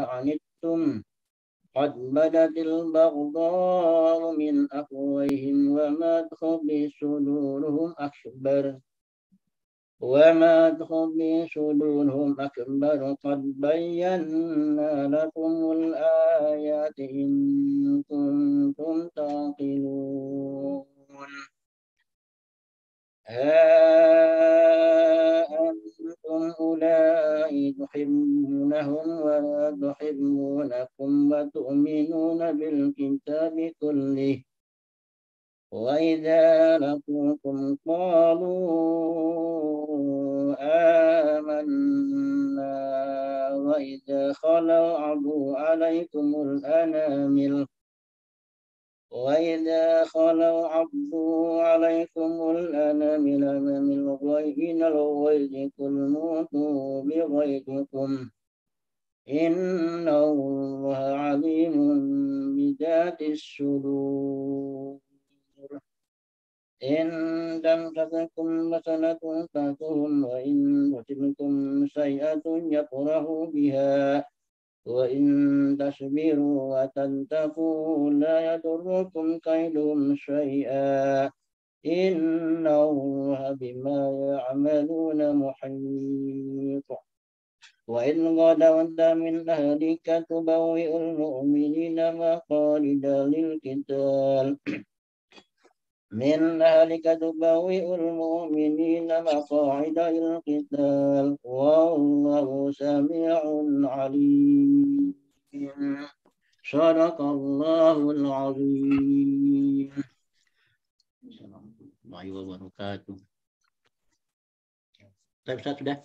عنتم قد بدت البغضاء من أقويهم وما تخبي صدورهم أكبر وما تخبي صدورهم أكبر قد بينا لكم الآيات إن كنتم تعقلون ها أنتم أولئك تحبونهم ولا تحبونكم وتؤمنون بالكتاب كله وإذا لقوكم قالوا آمنا وإذا خلوا عضوا عليكم الأنامل وإذا خلوا عضوا عليكم الأنامل من غير الغيظ قل موتوا بغيظكم إن الله عليم بذات الصدور إن لم تمسككم حسنة فاتهم وإن تصبكم سيئة يفرحوا بها وإن تصبروا وتتقوا لا يضركم كيدهم شيئا إن الله بما يعملون محيط وإن غدوت من أهلك تبوئ المؤمنين مقالد للقتال من ذلك تبوئ المؤمنين مقاعد القتال والله سميع عليم صدق الله العظيم السلام عليكم وبركاته طيب Ustaz sudah?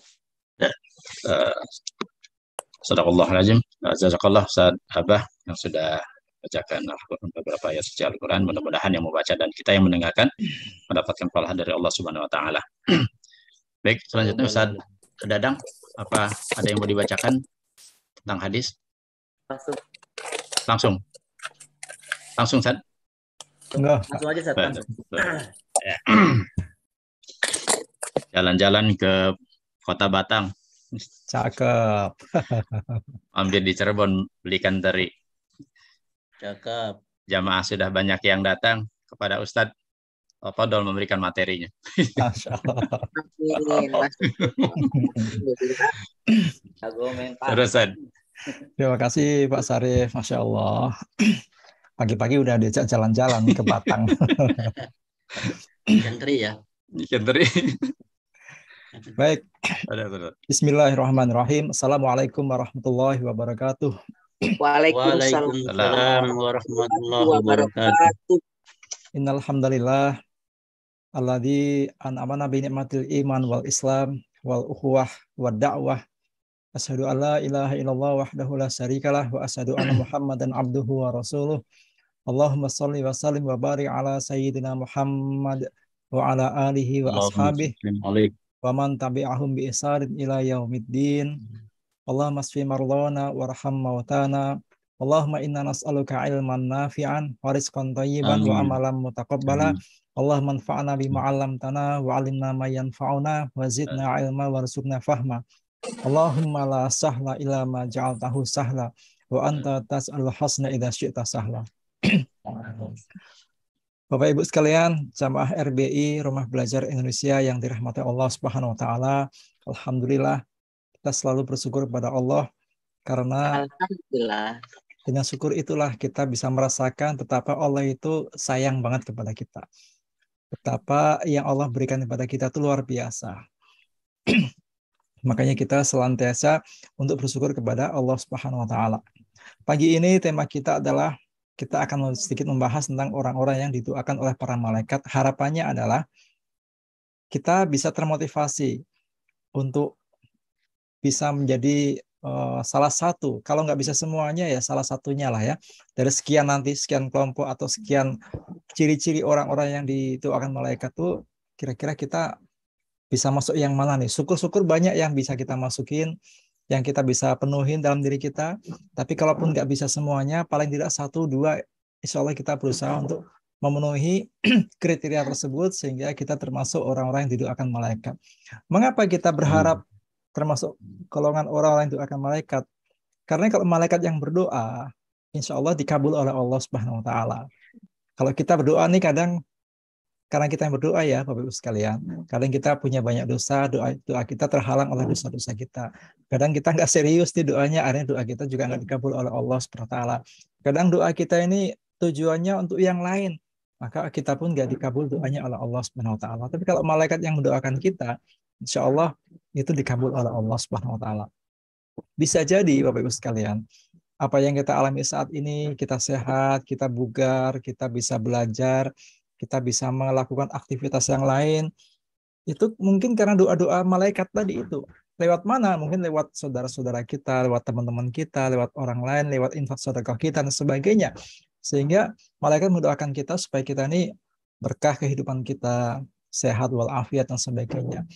Sadaqallah lazim. Jazakallah Ustaz Abah yang sudah bacakan Al-Quran beberapa ayat suci Al-Quran. Mudah-mudahan yang membaca dan kita yang mendengarkan mendapatkan pahala dari Allah Subhanahu Wa Taala. Baik, selanjutnya Ustaz Dadang, apa ada yang mau dibacakan tentang hadis? Langsung. Langsung. Langsung, Ustaz. Enggak. Langsung aja, Ustaz. Ya. Jalan-jalan ke kota Batang. Cakep. Ambil di Cirebon, belikan teri. Cakep. Jamaah sudah banyak yang datang kepada Ustadz. Fadol memberikan materinya. Terus, Terima kasih Pak Sarif, Masya Allah. Pagi-pagi udah diajak jalan-jalan ke Batang. Kentri ya. Kentri. Baik. Bismillahirrahmanirrahim. Assalamualaikum warahmatullahi wabarakatuh. Waalaikumsalam, warahmatullahi wabarakatuh. Innal hamdalillah alladzi an'amana bi ni'matil iman wal islam wal ukhuwah wad da'wah. Asyhadu alla ilaha illallah wahdahu la syarikalah wa asyhadu anna Muhammadan abduhu wa rasuluh. Allahumma shalli wa sallim wa barik ala sayyidina Muhammad wa ala alihi wa ashabihi wa man tabi'ahum bi isarin ila yaumiddin. Allahumma asfi marlana warham mautana. Allahumma inna nas'aluka ilman nafi'an wa rizqan tayyiban Amin. wa amalan mutaqabbala. Allahumma anfa'na bima 'allamtana wa 'allimna ma yanfa'una wa zidna ilma warzuqna fahma. Allahumma la sahla illa ma ja'altahu sahla wa anta tas'alul hasna idza syi'ta sahla. Bapak Ibu sekalian, jamaah RBI Rumah Belajar Indonesia yang dirahmati Allah Subhanahu wa taala, alhamdulillah kita selalu bersyukur kepada Allah karena dengan syukur itulah kita bisa merasakan betapa Allah itu sayang banget kepada kita. Betapa yang Allah berikan kepada kita itu luar biasa. Makanya kita selantiasa untuk bersyukur kepada Allah Subhanahu wa taala. Pagi ini tema kita adalah kita akan sedikit membahas tentang orang-orang yang didoakan oleh para malaikat. Harapannya adalah kita bisa termotivasi untuk bisa menjadi uh, salah satu, kalau nggak bisa semuanya ya salah satunya lah ya. Dari sekian nanti, sekian kelompok atau sekian ciri-ciri orang-orang yang itu akan malaikat tuh, kira-kira kita bisa masuk yang mana nih? Syukur-syukur banyak yang bisa kita masukin, yang kita bisa penuhin dalam diri kita. Tapi kalaupun nggak bisa semuanya, paling tidak satu, dua, insya Allah kita berusaha untuk memenuhi kriteria tersebut sehingga kita termasuk orang-orang yang didoakan malaikat. Mengapa kita berharap termasuk golongan orang-orang yang doakan malaikat. Karena kalau malaikat yang berdoa, insya Allah dikabul oleh Allah Subhanahu Wa Taala. Kalau kita berdoa nih kadang karena kita yang berdoa ya Bapak Ibu sekalian. Kadang kita punya banyak dosa, doa doa kita terhalang oleh dosa-dosa kita. Kadang kita nggak serius di doanya, akhirnya doa kita juga nggak dikabul oleh Allah Subhanahu taala. Kadang doa kita ini tujuannya untuk yang lain, maka kita pun nggak dikabul doanya oleh Allah Subhanahu taala. Tapi kalau malaikat yang mendoakan kita, insya Allah itu dikabul oleh Allah Subhanahu Wa Taala. Bisa jadi Bapak Ibu sekalian, apa yang kita alami saat ini, kita sehat, kita bugar, kita bisa belajar, kita bisa melakukan aktivitas yang lain, itu mungkin karena doa-doa malaikat tadi itu. Lewat mana? Mungkin lewat saudara-saudara kita, lewat teman-teman kita, lewat orang lain, lewat infak saudara kita, dan sebagainya. Sehingga malaikat mendoakan kita supaya kita ini berkah kehidupan kita, sehat walafiat, dan sebagainya.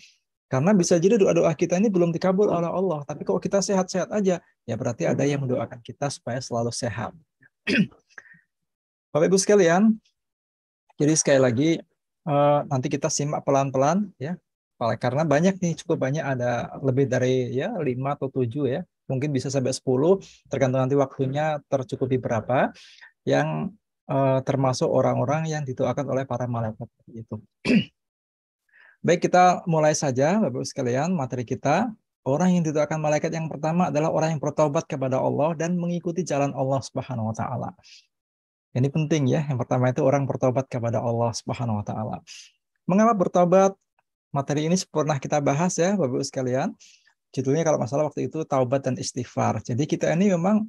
Karena bisa jadi doa-doa kita ini belum dikabul oleh Allah. Tapi kalau kita sehat-sehat aja, ya berarti ada yang mendoakan kita supaya selalu sehat. Bapak Ibu sekalian, jadi sekali lagi eh, nanti kita simak pelan-pelan ya. Karena banyak nih, cukup banyak ada lebih dari ya 5 atau 7 ya. Mungkin bisa sampai 10, tergantung nanti waktunya tercukupi berapa. Yang eh, termasuk orang-orang yang didoakan oleh para malaikat itu. Baik, kita mulai saja Bapak-Ibu sekalian materi kita. Orang yang didoakan malaikat yang pertama adalah orang yang bertobat kepada Allah dan mengikuti jalan Allah Subhanahu wa taala. Ini penting ya. Yang pertama itu orang bertobat kepada Allah Subhanahu wa taala. Mengapa bertobat? Materi ini pernah kita bahas ya Bapak-Ibu sekalian. Judulnya kalau masalah waktu itu taubat dan istighfar. Jadi kita ini memang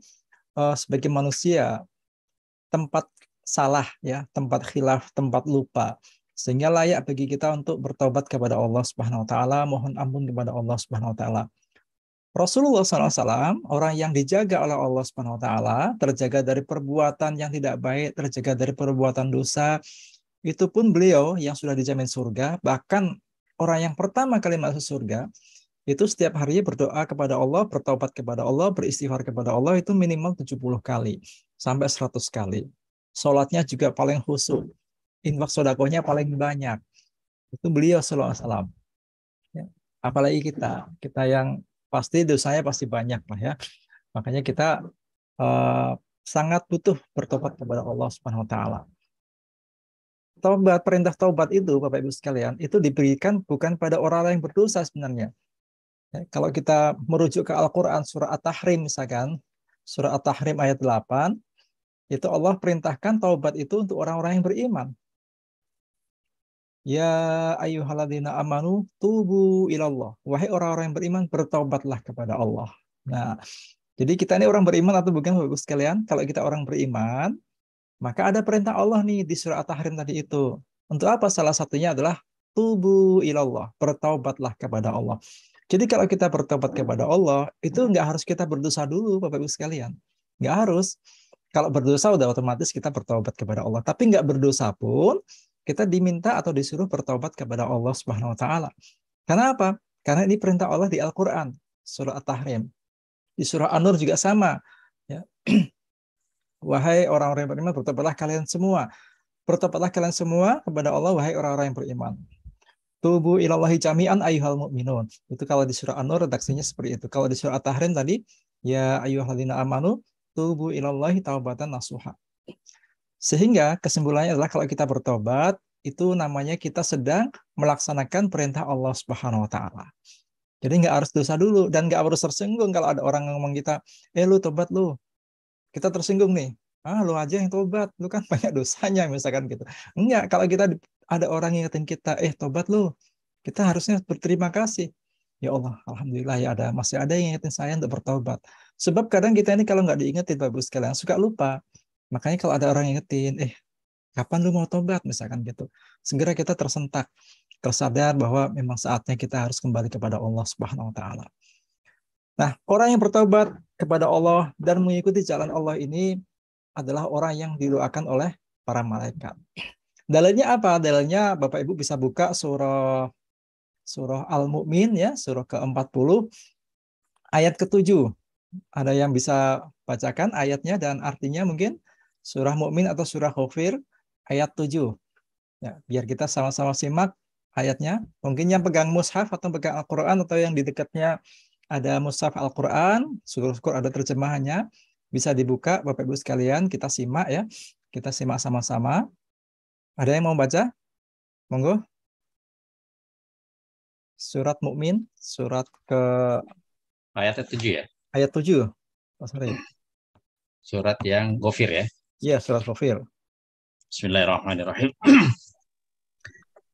uh, sebagai manusia tempat salah ya, tempat khilaf, tempat lupa sehingga layak bagi kita untuk bertobat kepada Allah Subhanahu wa taala, mohon ampun kepada Allah Subhanahu wa taala. Rasulullah SAW, orang yang dijaga oleh Allah Subhanahu wa taala, terjaga dari perbuatan yang tidak baik, terjaga dari perbuatan dosa, itu pun beliau yang sudah dijamin surga, bahkan orang yang pertama kali masuk surga, itu setiap hari berdoa kepada Allah, bertobat kepada Allah, beristighfar kepada Allah itu minimal 70 kali sampai 100 kali. Sholatnya juga paling khusyuk infak sodakonya paling banyak itu beliau Sallallahu Alaihi Ya. Apalagi kita, kita yang pasti dosanya pasti banyak lah ya. Makanya kita uh, sangat butuh bertobat kepada Allah Subhanahu Wa Taala. Taubat perintah taubat itu Bapak Ibu sekalian itu diberikan bukan pada orang-orang yang berdosa sebenarnya. Ya, kalau kita merujuk ke Al-Qur'an surah At-Tahrim misalkan, surah At-Tahrim ayat 8 itu Allah perintahkan taubat itu untuk orang-orang yang beriman Ya ayyuhalladzina amanu tubu ilallah. Wahai orang-orang yang beriman, bertobatlah kepada Allah. Nah, jadi kita ini orang beriman atau bukan Bapak-Ibu sekalian? Kalau kita orang beriman, maka ada perintah Allah nih di surah At-Tahrim tadi itu. Untuk apa? Salah satunya adalah tubu ilallah, bertobatlah kepada Allah. Jadi kalau kita bertobat kepada Allah, itu nggak harus kita berdosa dulu, Bapak Ibu sekalian. Nggak harus. Kalau berdosa udah otomatis kita bertobat kepada Allah. Tapi nggak berdosa pun, kita diminta atau disuruh bertobat kepada Allah Subhanahu wa taala. Karena apa? Karena ini perintah Allah di Al-Qur'an, surah At-Tahrim. Di surah An-Nur juga sama, ya. wahai orang-orang yang beriman, bertobatlah kalian semua. Bertobatlah kalian semua kepada Allah wahai orang-orang yang beriman. Tubuh ilallahi jami'an ayyuhal mu'minun. Itu kalau di surah An-Nur redaksinya seperti itu. Kalau di surah At-Tahrim tadi, ya ayyuhalladzina amanu tubuh ilallahi taubatan nasuha. Sehingga kesimpulannya adalah kalau kita bertobat, itu namanya kita sedang melaksanakan perintah Allah Subhanahu wa taala. Jadi nggak harus dosa dulu dan nggak harus tersinggung kalau ada orang ngomong kita, eh lu tobat lu. Kita tersinggung nih. Ah lu aja yang tobat, lu kan banyak dosanya misalkan gitu. Enggak, kalau kita ada orang yang ingetin kita, eh tobat lu. Kita harusnya berterima kasih. Ya Allah, alhamdulillah ya ada masih ada yang ingetin saya untuk bertobat. Sebab kadang kita ini kalau nggak diingetin Bapak sekalian suka lupa. Makanya kalau ada orang yang ingetin, eh kapan lu mau tobat misalkan gitu, segera kita tersentak, tersadar bahwa memang saatnya kita harus kembali kepada Allah Subhanahu wa taala. Nah, orang yang bertobat kepada Allah dan mengikuti jalan Allah ini adalah orang yang didoakan oleh para malaikat. Dalilnya apa? Dalilnya Bapak Ibu bisa buka surah surah Al-Mu'min ya, surah ke-40 ayat ke-7. Ada yang bisa bacakan ayatnya dan artinya mungkin? surah mukmin atau surah Ghafir ayat 7. Ya, biar kita sama-sama simak ayatnya. Mungkin yang pegang mushaf atau pegang Al-Qur'an atau yang di dekatnya ada mushaf Al-Qur'an, syukur-syukur ada terjemahannya, bisa dibuka Bapak Ibu sekalian, kita simak ya. Kita simak sama-sama. Ada yang mau baca? Monggo. Surat Mukmin, surat ke ayat 7 ya. Ayat 7. Oh, Surat yang Gofir ya. Yes, Profil. Bismillahirrahmanirrahim.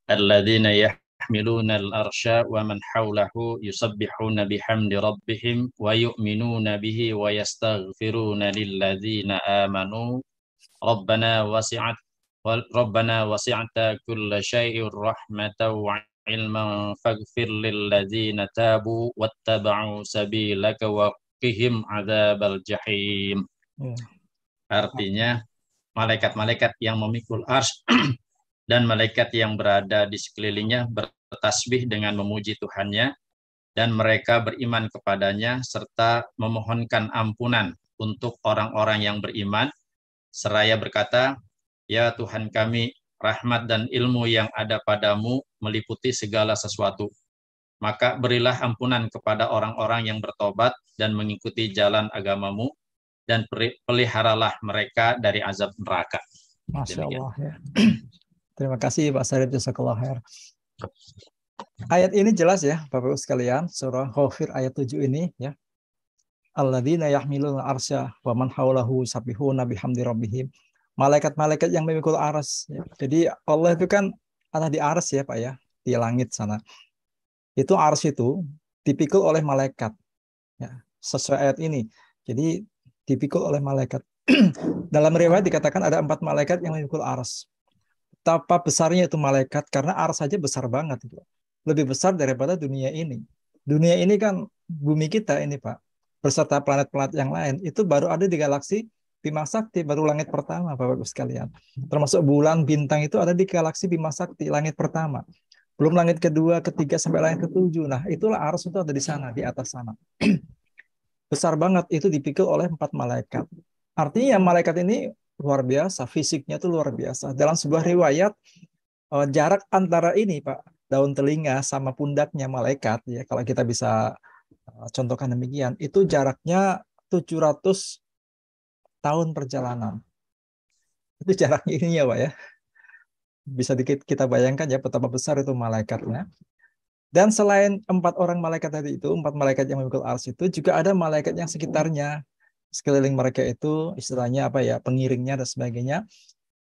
الذين يحملون الأرش ومن حوله يسبحون بحمد ربهم ويؤمنون به ويستغفرون للذين آمنوا ربنا وسعت ربنا وسعت كل شيء رحمة وعلما فاغفر للذين تابوا واتبعوا سبيلك وقهم عذاب الجحيم. Yeah. Artinya malaikat-malaikat yang memikul ars dan malaikat yang berada di sekelilingnya bertasbih dengan memuji Tuhannya dan mereka beriman kepadanya serta memohonkan ampunan untuk orang-orang yang beriman seraya berkata ya Tuhan kami rahmat dan ilmu yang ada padamu meliputi segala sesuatu maka berilah ampunan kepada orang-orang yang bertobat dan mengikuti jalan agamamu dan peliharalah mereka dari azab neraka. Masya Allah. Ya. Terima kasih Pak Sarit Yusakullah Ayat ini jelas ya Bapak Ibu sekalian, surah Khafir ayat 7 ini ya. Alladzina yahmiluna arsya wa man haulahu sabihuna bihamdi rabbihim. Malaikat-malaikat yang memikul aras. Ya. Jadi Allah itu kan ada di aras ya Pak ya, di langit sana. Itu aras itu dipikul oleh malaikat. Ya, sesuai ayat ini. Jadi dipikul oleh malaikat. Dalam riwayat dikatakan ada empat malaikat yang memikul aras. Betapa besarnya itu malaikat karena aras saja besar banget itu. Lebih besar daripada dunia ini. Dunia ini kan bumi kita ini Pak berserta planet-planet yang lain itu baru ada di galaksi Bima Sakti baru langit pertama Bapak Ibu sekalian. Termasuk bulan bintang itu ada di galaksi Bima Sakti langit pertama. Belum langit kedua, ketiga sampai langit ketujuh. Nah, itulah arus itu ada di sana, di atas sana. besar banget itu dipikul oleh empat malaikat. Artinya ya, malaikat ini luar biasa, fisiknya itu luar biasa. Dalam sebuah riwayat eh, jarak antara ini Pak, daun telinga sama pundaknya malaikat ya kalau kita bisa eh, contohkan demikian, itu jaraknya 700 tahun perjalanan. Itu jarak ini ya Pak ya. Bisa dikit kita bayangkan ya betapa besar itu malaikatnya. Dan selain empat orang malaikat tadi itu, empat malaikat yang memikul ars itu juga ada malaikat yang sekitarnya, sekeliling mereka itu istilahnya apa ya, pengiringnya dan sebagainya.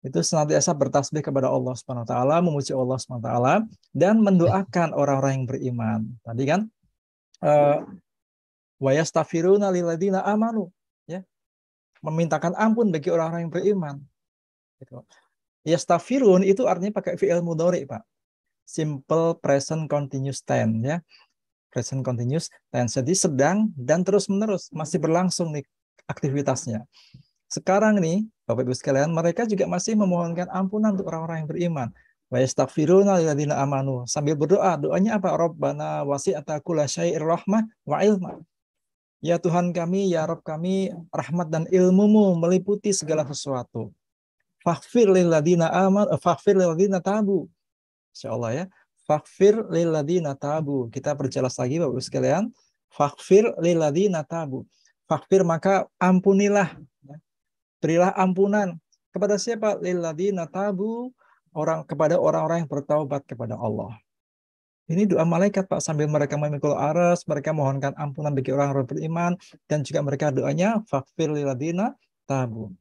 Itu senantiasa bertasbih kepada Allah Subhanahu wa taala, memuji Allah Subhanahu wa taala dan mendoakan orang-orang yang beriman. Tadi kan eh, wa yastafiruna lilladina amanu ya. Memintakan ampun bagi orang-orang yang beriman. Gitu. Yastafirun itu artinya pakai fi'il mudhari, Pak simple present continuous tense ya. Present continuous tense. Jadi sedang dan terus-menerus masih berlangsung nih aktivitasnya. Sekarang nih, Bapak Ibu sekalian, mereka juga masih memohonkan ampunan untuk orang-orang yang beriman. amanu. Sambil berdoa, doanya apa? Robbana wasi kulla rahmah wa ilma. Ya Tuhan kami, ya Rob kami, rahmat dan ilmumu meliputi segala sesuatu. Faghfir aman, eh, amanu, lil ladina tabu. Insya Allah ya. Fakfir liladina tabu. Kita perjelas lagi Bapak-Ibu sekalian. Fakfir liladina tabu. Fakfir maka ampunilah. Ya. Berilah ampunan. Kepada siapa? liladina tabu. Orang, kepada orang-orang yang bertaubat kepada Allah. Ini doa malaikat Pak sambil mereka memikul aras, mereka mohonkan ampunan bagi orang yang beriman dan juga mereka doanya fakfir liladina tabu.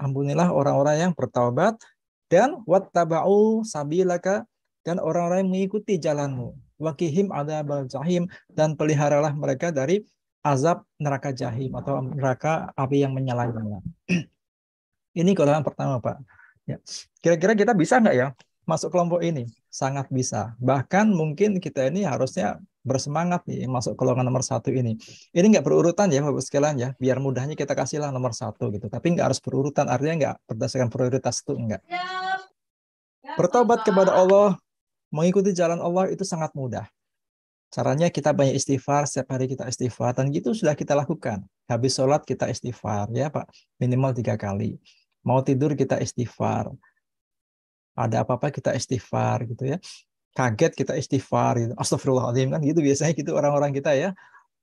Ampunilah orang-orang yang bertaubat dan wattaba'u sabilaka dan orang-orang yang mengikuti jalanmu. Wakihim ada jahim dan peliharalah mereka dari azab neraka jahim atau neraka api yang menyala-nyala. ini golongan pertama, Pak. Ya. Kira-kira kita bisa nggak ya masuk kelompok ini? Sangat bisa. Bahkan mungkin kita ini harusnya bersemangat nih masuk golongan nomor satu ini. Ini nggak berurutan ya Bapak sekalian ya, biar mudahnya kita kasihlah nomor satu gitu. Tapi nggak harus berurutan, artinya nggak berdasarkan prioritas itu nggak. Bertobat kepada Allah mengikuti jalan Allah itu sangat mudah. Caranya kita banyak istighfar, setiap hari kita istighfar, dan gitu sudah kita lakukan. Habis sholat kita istighfar, ya Pak, minimal tiga kali. Mau tidur kita istighfar. Ada apa-apa kita istighfar gitu ya. Kaget kita istighfar gitu. Astagfirullahaladzim kan gitu biasanya gitu orang-orang kita ya.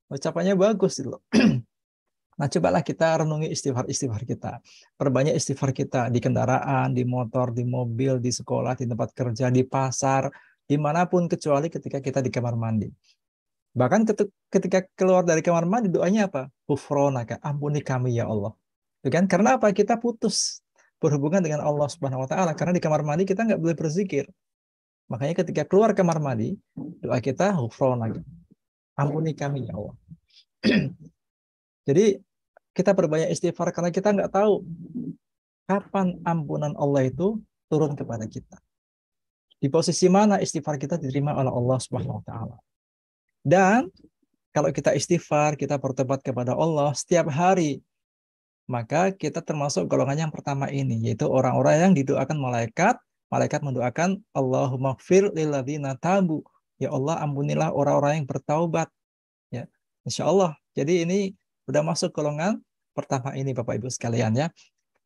Ucapannya bagus gitu loh. Nah, cobalah kita renungi istighfar-istighfar kita. Perbanyak istighfar kita di kendaraan, di motor, di mobil, di sekolah, di tempat kerja, di pasar, dimanapun kecuali ketika kita di kamar mandi. Bahkan ketika keluar dari kamar mandi doanya apa? Ufronaka, ampuni kami ya Allah. Itu kan? Karena apa? Kita putus berhubungan dengan Allah Subhanahu wa taala karena di kamar mandi kita nggak boleh berzikir. Makanya ketika keluar kamar mandi, doa kita ufronaka. Ampuni kami ya Allah. Jadi kita berbanyak istighfar karena kita nggak tahu kapan ampunan Allah itu turun kepada kita. Di posisi mana istighfar kita diterima oleh Allah Subhanahu wa taala. Dan kalau kita istighfar, kita bertobat kepada Allah setiap hari, maka kita termasuk golongan yang pertama ini, yaitu orang-orang yang didoakan malaikat. Malaikat mendoakan, Allahumma gfir lilladzina tabu. Ya Allah, ampunilah orang-orang yang bertaubat. Ya, Insya Allah. Jadi ini sudah masuk golongan pertama ini Bapak Ibu sekalian ya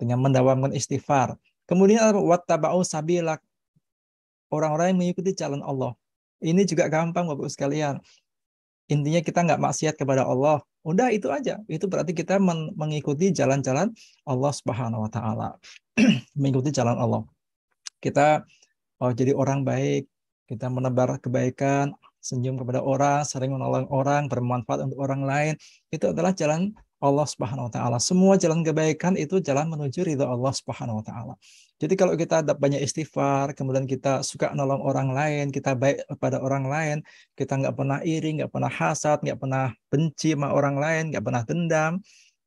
dengan mendawamkan istighfar. Kemudian wattaba'u sabilak orang-orang yang mengikuti jalan Allah. Ini juga gampang Bapak Ibu sekalian. Intinya kita nggak maksiat kepada Allah. Udah itu aja. Itu berarti kita mengikuti jalan-jalan Allah Subhanahu wa taala. mengikuti jalan Allah. Kita oh, jadi orang baik, kita menebar kebaikan, senyum kepada orang, sering menolong orang, bermanfaat untuk orang lain. Itu adalah jalan Allah Subhanahu wa taala. Semua jalan kebaikan itu jalan menuju ridha Allah Subhanahu wa taala. Jadi kalau kita ada banyak istighfar, kemudian kita suka nolong orang lain, kita baik pada orang lain, kita nggak pernah iri, nggak pernah hasad, nggak pernah benci sama orang lain, nggak pernah dendam,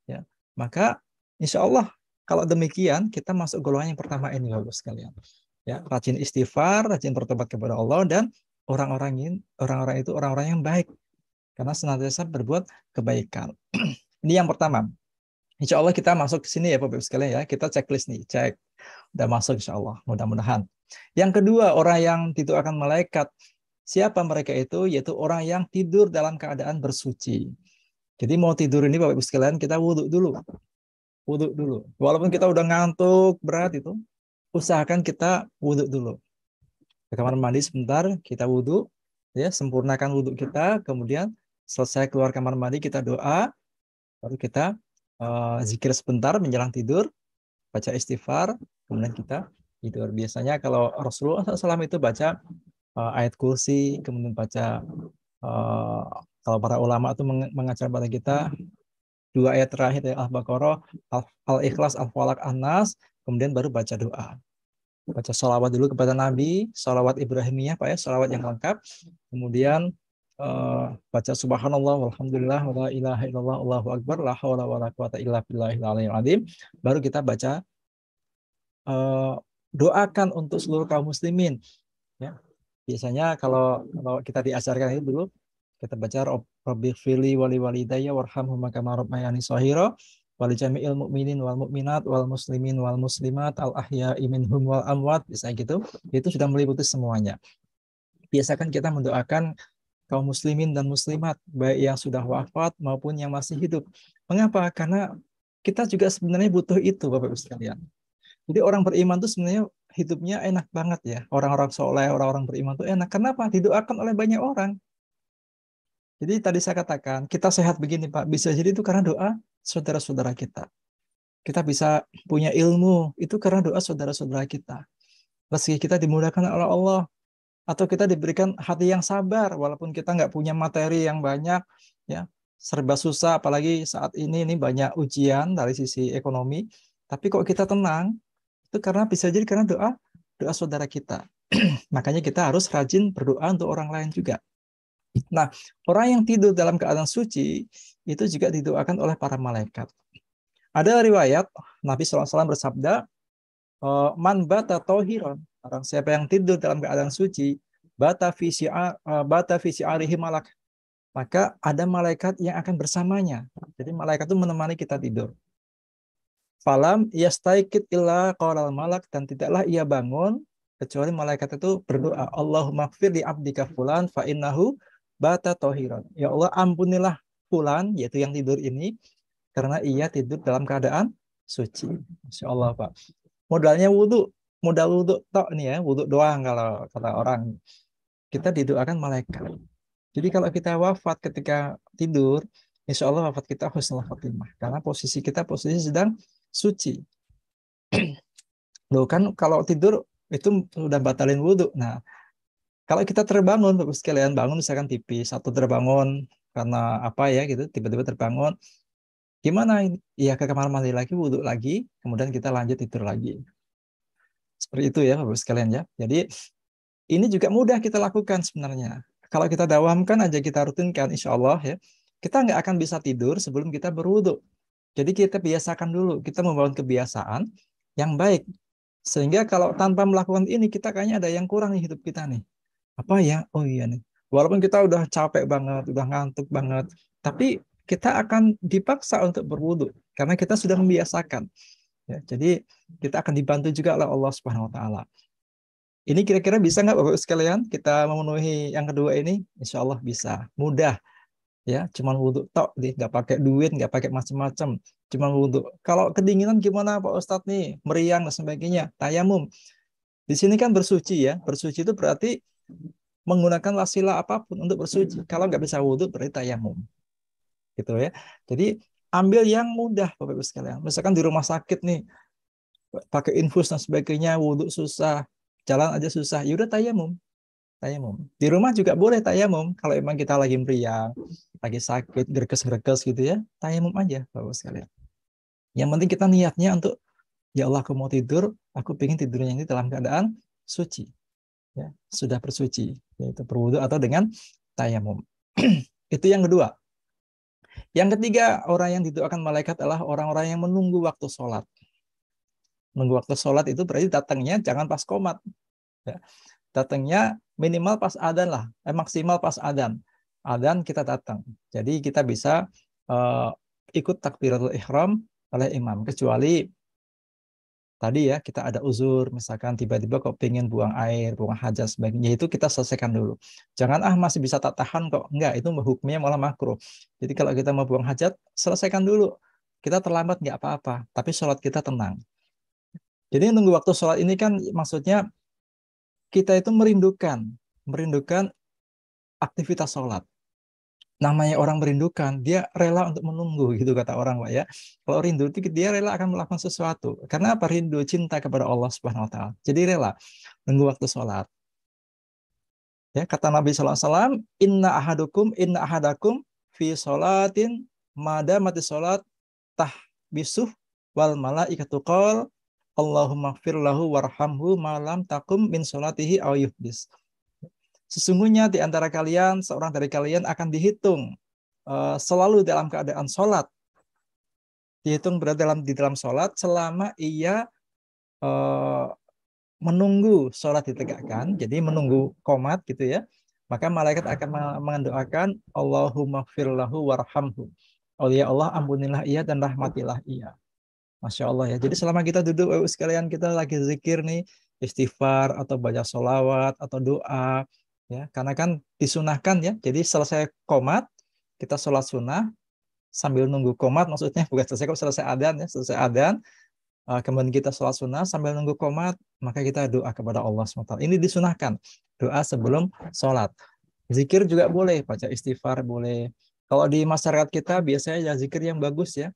ya maka insya Allah kalau demikian kita masuk golongan yang pertama ini bapak sekalian. Ya, rajin istighfar, rajin bertobat kepada Allah dan orang-orang orang-orang itu orang-orang yang baik karena senantiasa berbuat kebaikan. Ini yang pertama. Insya Allah kita masuk ke sini ya Bapak-Ibu sekalian ya. Kita checklist nih, cek. Udah masuk insya Allah, mudah-mudahan. Yang kedua, orang yang akan malaikat. Siapa mereka itu? Yaitu orang yang tidur dalam keadaan bersuci. Jadi mau tidur ini Bapak-Ibu sekalian, kita wudhu dulu. Wudhu dulu. Walaupun kita udah ngantuk, berat itu, usahakan kita wudhu dulu. Ke kamar mandi sebentar, kita wudhu. Ya, sempurnakan wudhu kita, kemudian selesai keluar kamar mandi kita doa, Baru kita uh, zikir sebentar menjelang tidur, baca istighfar, kemudian kita tidur. Biasanya kalau Rasulullah SAW itu baca uh, ayat kursi, kemudian baca uh, kalau para ulama itu mengajar pada kita dua ayat terakhir dari Al-Baqarah, Al-Ikhlas, Al-Falak, An-Nas, kemudian baru baca doa baca sholawat dulu kepada Nabi, sholawat Ibrahimiyah Pak ya, sholawat yang lengkap. Kemudian uh, baca subhanallah walhamdulillah wala ilaha illallah allahu akbar la haula wala quwata illa billahil aliyil azim baru kita baca uh, doakan untuk seluruh kaum muslimin ya biasanya kalau kalau kita diajarkan itu dulu kita baca Rabbi fili wali walidayya warhamhuma kama rabbayani shahira wali jami'il mukminin wal mukminat wal muslimin wal muslimat al ahya'i minhum wal amwat bisa gitu itu sudah meliputi semuanya biasakan kita mendoakan kaum muslimin dan muslimat, baik yang sudah hmm. wafat maupun yang masih hidup. Mengapa? Karena kita juga sebenarnya butuh itu, Bapak Ibu sekalian. Jadi orang beriman itu sebenarnya hidupnya enak banget ya. Orang-orang soleh, orang-orang beriman itu enak. Kenapa? Didoakan oleh banyak orang. Jadi tadi saya katakan, kita sehat begini Pak, bisa jadi itu karena doa saudara-saudara kita. Kita bisa punya ilmu, itu karena doa saudara-saudara kita. Meski kita dimudahkan oleh Allah, atau kita diberikan hati yang sabar walaupun kita nggak punya materi yang banyak ya serba susah apalagi saat ini ini banyak ujian dari sisi ekonomi tapi kok kita tenang itu karena bisa jadi karena doa doa saudara kita makanya kita harus rajin berdoa untuk orang lain juga nah orang yang tidur dalam keadaan suci itu juga didoakan oleh para malaikat ada riwayat Nabi SAW bersabda eh, man bata tohiron Orang siapa yang tidur dalam keadaan suci, bata visi bata visi arihi malak. Maka ada malaikat yang akan bersamanya. Jadi malaikat itu menemani kita tidur. Falam yastaikit illa qoral malak dan tidaklah ia bangun kecuali malaikat itu berdoa Allahumma gfir li abdika fulan fa innahu bata tohiron. Ya Allah ampunilah fulan yaitu yang tidur ini karena ia tidur dalam keadaan suci. Masya Allah Pak. Modalnya wudhu modal wudhu tok nih ya wudhu doang kalau kata orang kita didoakan malaikat jadi kalau kita wafat ketika tidur insya Allah wafat kita husnul khotimah karena posisi kita posisi sedang suci Lo kan kalau tidur itu sudah batalin wudhu nah kalau kita terbangun bagus sekalian bangun misalkan tipis satu terbangun karena apa ya gitu tiba-tiba terbangun gimana ini ya ke kamar mandi lagi wudhu lagi kemudian kita lanjut tidur lagi seperti itu ya Bapak sekalian ya. Jadi ini juga mudah kita lakukan sebenarnya. Kalau kita dawamkan aja kita rutinkan insya Allah ya, kita nggak akan bisa tidur sebelum kita berwudhu. Jadi kita biasakan dulu, kita membangun kebiasaan yang baik. Sehingga kalau tanpa melakukan ini, kita kayaknya ada yang kurang nih hidup kita nih. Apa ya? Oh iya nih. Walaupun kita udah capek banget, udah ngantuk banget, tapi kita akan dipaksa untuk berwudhu karena kita sudah membiasakan. Ya, jadi kita akan dibantu juga oleh Allah Subhanahu Wa Taala. Ini kira-kira bisa nggak Bapak sekalian kita memenuhi yang kedua ini? Insya Allah bisa, mudah. Ya, cuma wudhu tok, nih nggak pakai duit, nggak pakai macam-macam, cuman wudhu. Kalau kedinginan gimana Pak Ustadz nih, meriang dan sebagainya, tayamum. Di sini kan bersuci ya, bersuci itu berarti menggunakan wasilah apapun untuk bersuci. Hmm. Kalau nggak bisa wudhu berarti tayamum. Gitu ya. Jadi ambil yang mudah Bapak Ibu sekalian. Misalkan di rumah sakit nih pakai infus dan sebagainya, wudhu susah, jalan aja susah. Yaudah tayamum. Tayamum. Di rumah juga boleh tayamum kalau emang kita lagi meriang, lagi sakit, gerges-gerges gitu ya. Tayamum aja Bapak Ibu sekalian. Yang penting kita niatnya untuk ya Allah aku mau tidur, aku pengen tidurnya ini dalam keadaan suci. Ya, sudah bersuci yaitu berwudu atau dengan tayamum. Itu yang kedua. Yang ketiga, orang yang didoakan malaikat adalah orang-orang yang menunggu waktu sholat. Menunggu waktu sholat itu berarti datangnya jangan pas komat. Ya. Datangnya minimal pas adan lah, eh, maksimal pas adan. Adan kita datang. Jadi kita bisa uh, ikut takbiratul ihram oleh imam. Kecuali tadi ya kita ada uzur misalkan tiba-tiba kok pengen buang air buang hajat sebagainya itu kita selesaikan dulu jangan ah masih bisa tak tahan kok enggak itu hukumnya malah makro jadi kalau kita mau buang hajat selesaikan dulu kita terlambat nggak apa-apa tapi sholat kita tenang jadi nunggu waktu sholat ini kan maksudnya kita itu merindukan merindukan aktivitas sholat namanya orang merindukan, dia rela untuk menunggu gitu kata orang Pak ya. Kalau rindu itu dia rela akan melakukan sesuatu. Karena apa? Rindu cinta kepada Allah Subhanahu wa taala. Jadi rela menunggu waktu sholat. Ya, kata Nabi sallallahu alaihi wasallam, "Inna ahadukum inna ahadakum fi sholatin mada mati sholat tah bisuh wal malaikatu qol Allahumma firlahu warhamhu malam takum min sholatihi au bis Sesungguhnya di antara kalian, seorang dari kalian akan dihitung eh, selalu dalam keadaan sholat. Dihitung berada dalam, di dalam sholat selama ia eh, menunggu sholat ditegakkan. Jadi menunggu komat gitu ya. Maka malaikat akan mendoakan Allahumma firlahu warhamhu. Oh ya Allah, ampunilah ia dan rahmatilah ia. Masya Allah ya. Jadi selama kita duduk, eh, sekalian kita lagi zikir nih, istighfar atau baca solawat atau doa ya karena kan disunahkan ya jadi selesai komat kita sholat sunnah sambil nunggu komat maksudnya bukan selesai kalau selesai adan ya selesai adan eh, kemudian kita sholat sunnah sambil nunggu komat maka kita doa kepada Allah SWT ini disunahkan doa sebelum sholat zikir juga boleh baca istighfar boleh kalau di masyarakat kita biasanya ya zikir yang bagus ya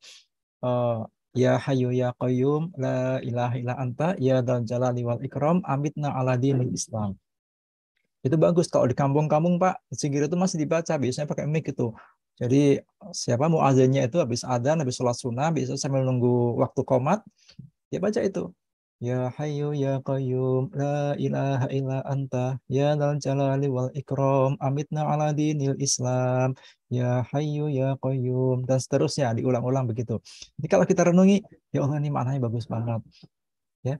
eh, ya hayu ya qayyum la ilaha illa anta ya dal jalali wal ikram amitna ala islam itu bagus kalau di kampung-kampung Pak zikir itu masih dibaca biasanya pakai mic itu jadi siapa mau azannya itu habis adzan habis sholat sunnah bisa sambil nunggu waktu komat dia baca itu Ya Hayyu Ya Qayyum La ilaha illa anta Ya dal jalali wal ikram Amitna ala dinil islam Ya Hayyu Ya Qayyum Dan seterusnya diulang-ulang begitu Jadi kalau kita renungi Ya Allah ini maknanya bagus banget ya.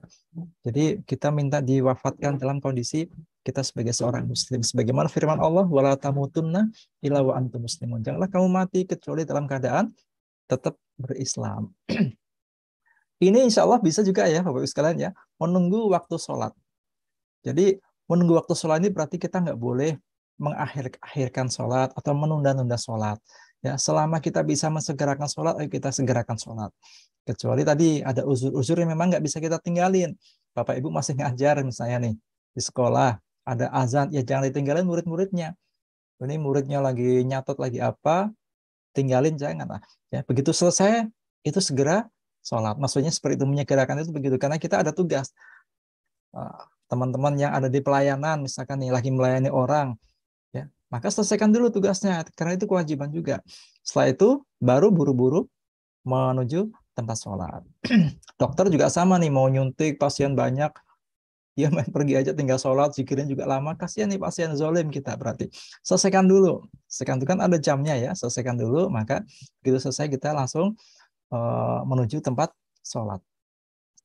Jadi kita minta diwafatkan dalam kondisi kita sebagai seorang muslim. Sebagaimana firman Allah, wala tamutunna illa wa antum muslimun. Janganlah kamu mati kecuali dalam keadaan tetap berislam. Ini insya Allah bisa juga ya Bapak-Ibu sekalian ya, menunggu waktu sholat. Jadi menunggu waktu sholat ini berarti kita nggak boleh mengakhir-akhirkan sholat atau menunda-nunda sholat. Ya, selama kita bisa mensegerakan sholat, ayo kita segerakan sholat. Kecuali tadi ada uzur-uzur yang memang nggak bisa kita tinggalin. Bapak Ibu masih ngajar misalnya nih di sekolah, ada azan ya jangan ditinggalin murid-muridnya ini muridnya lagi nyatot lagi apa tinggalin jangan lah ya begitu selesai itu segera sholat maksudnya seperti itu menyegerakan itu begitu karena kita ada tugas ah, teman-teman yang ada di pelayanan misalkan nih lagi melayani orang ya maka selesaikan dulu tugasnya karena itu kewajiban juga setelah itu baru buru-buru menuju tempat sholat dokter juga sama nih mau nyuntik pasien banyak ya main pergi aja tinggal sholat zikirin juga lama kasihan nih pasien zolim kita berarti selesaikan dulu selesaikan itu kan ada jamnya ya selesaikan dulu maka begitu selesai kita langsung uh, menuju tempat sholat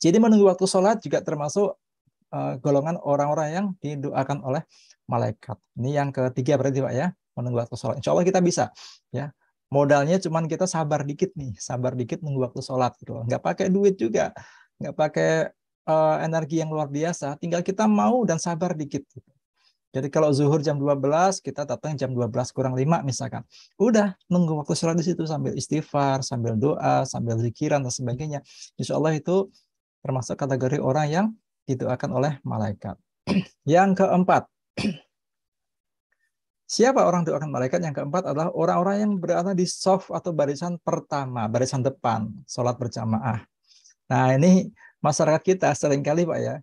jadi menunggu waktu sholat juga termasuk uh, golongan orang-orang yang didoakan oleh malaikat ini yang ketiga berarti pak ya menunggu waktu sholat insya Allah kita bisa ya modalnya cuman kita sabar dikit nih sabar dikit nunggu waktu sholat gitu nggak pakai duit juga nggak pakai Eh, energi yang luar biasa, tinggal kita mau dan sabar dikit. Jadi kalau zuhur jam 12, kita datang jam 12 kurang 5 misalkan. Udah, nunggu waktu sholat di situ sambil istighfar, sambil doa, sambil zikiran, dan sebagainya. Insya Allah itu termasuk kategori orang yang didoakan oleh malaikat. yang keempat, Siapa orang doakan malaikat? Yang keempat adalah orang-orang yang berada di soft atau barisan pertama, barisan depan, sholat berjamaah. Nah ini masyarakat kita seringkali Pak ya,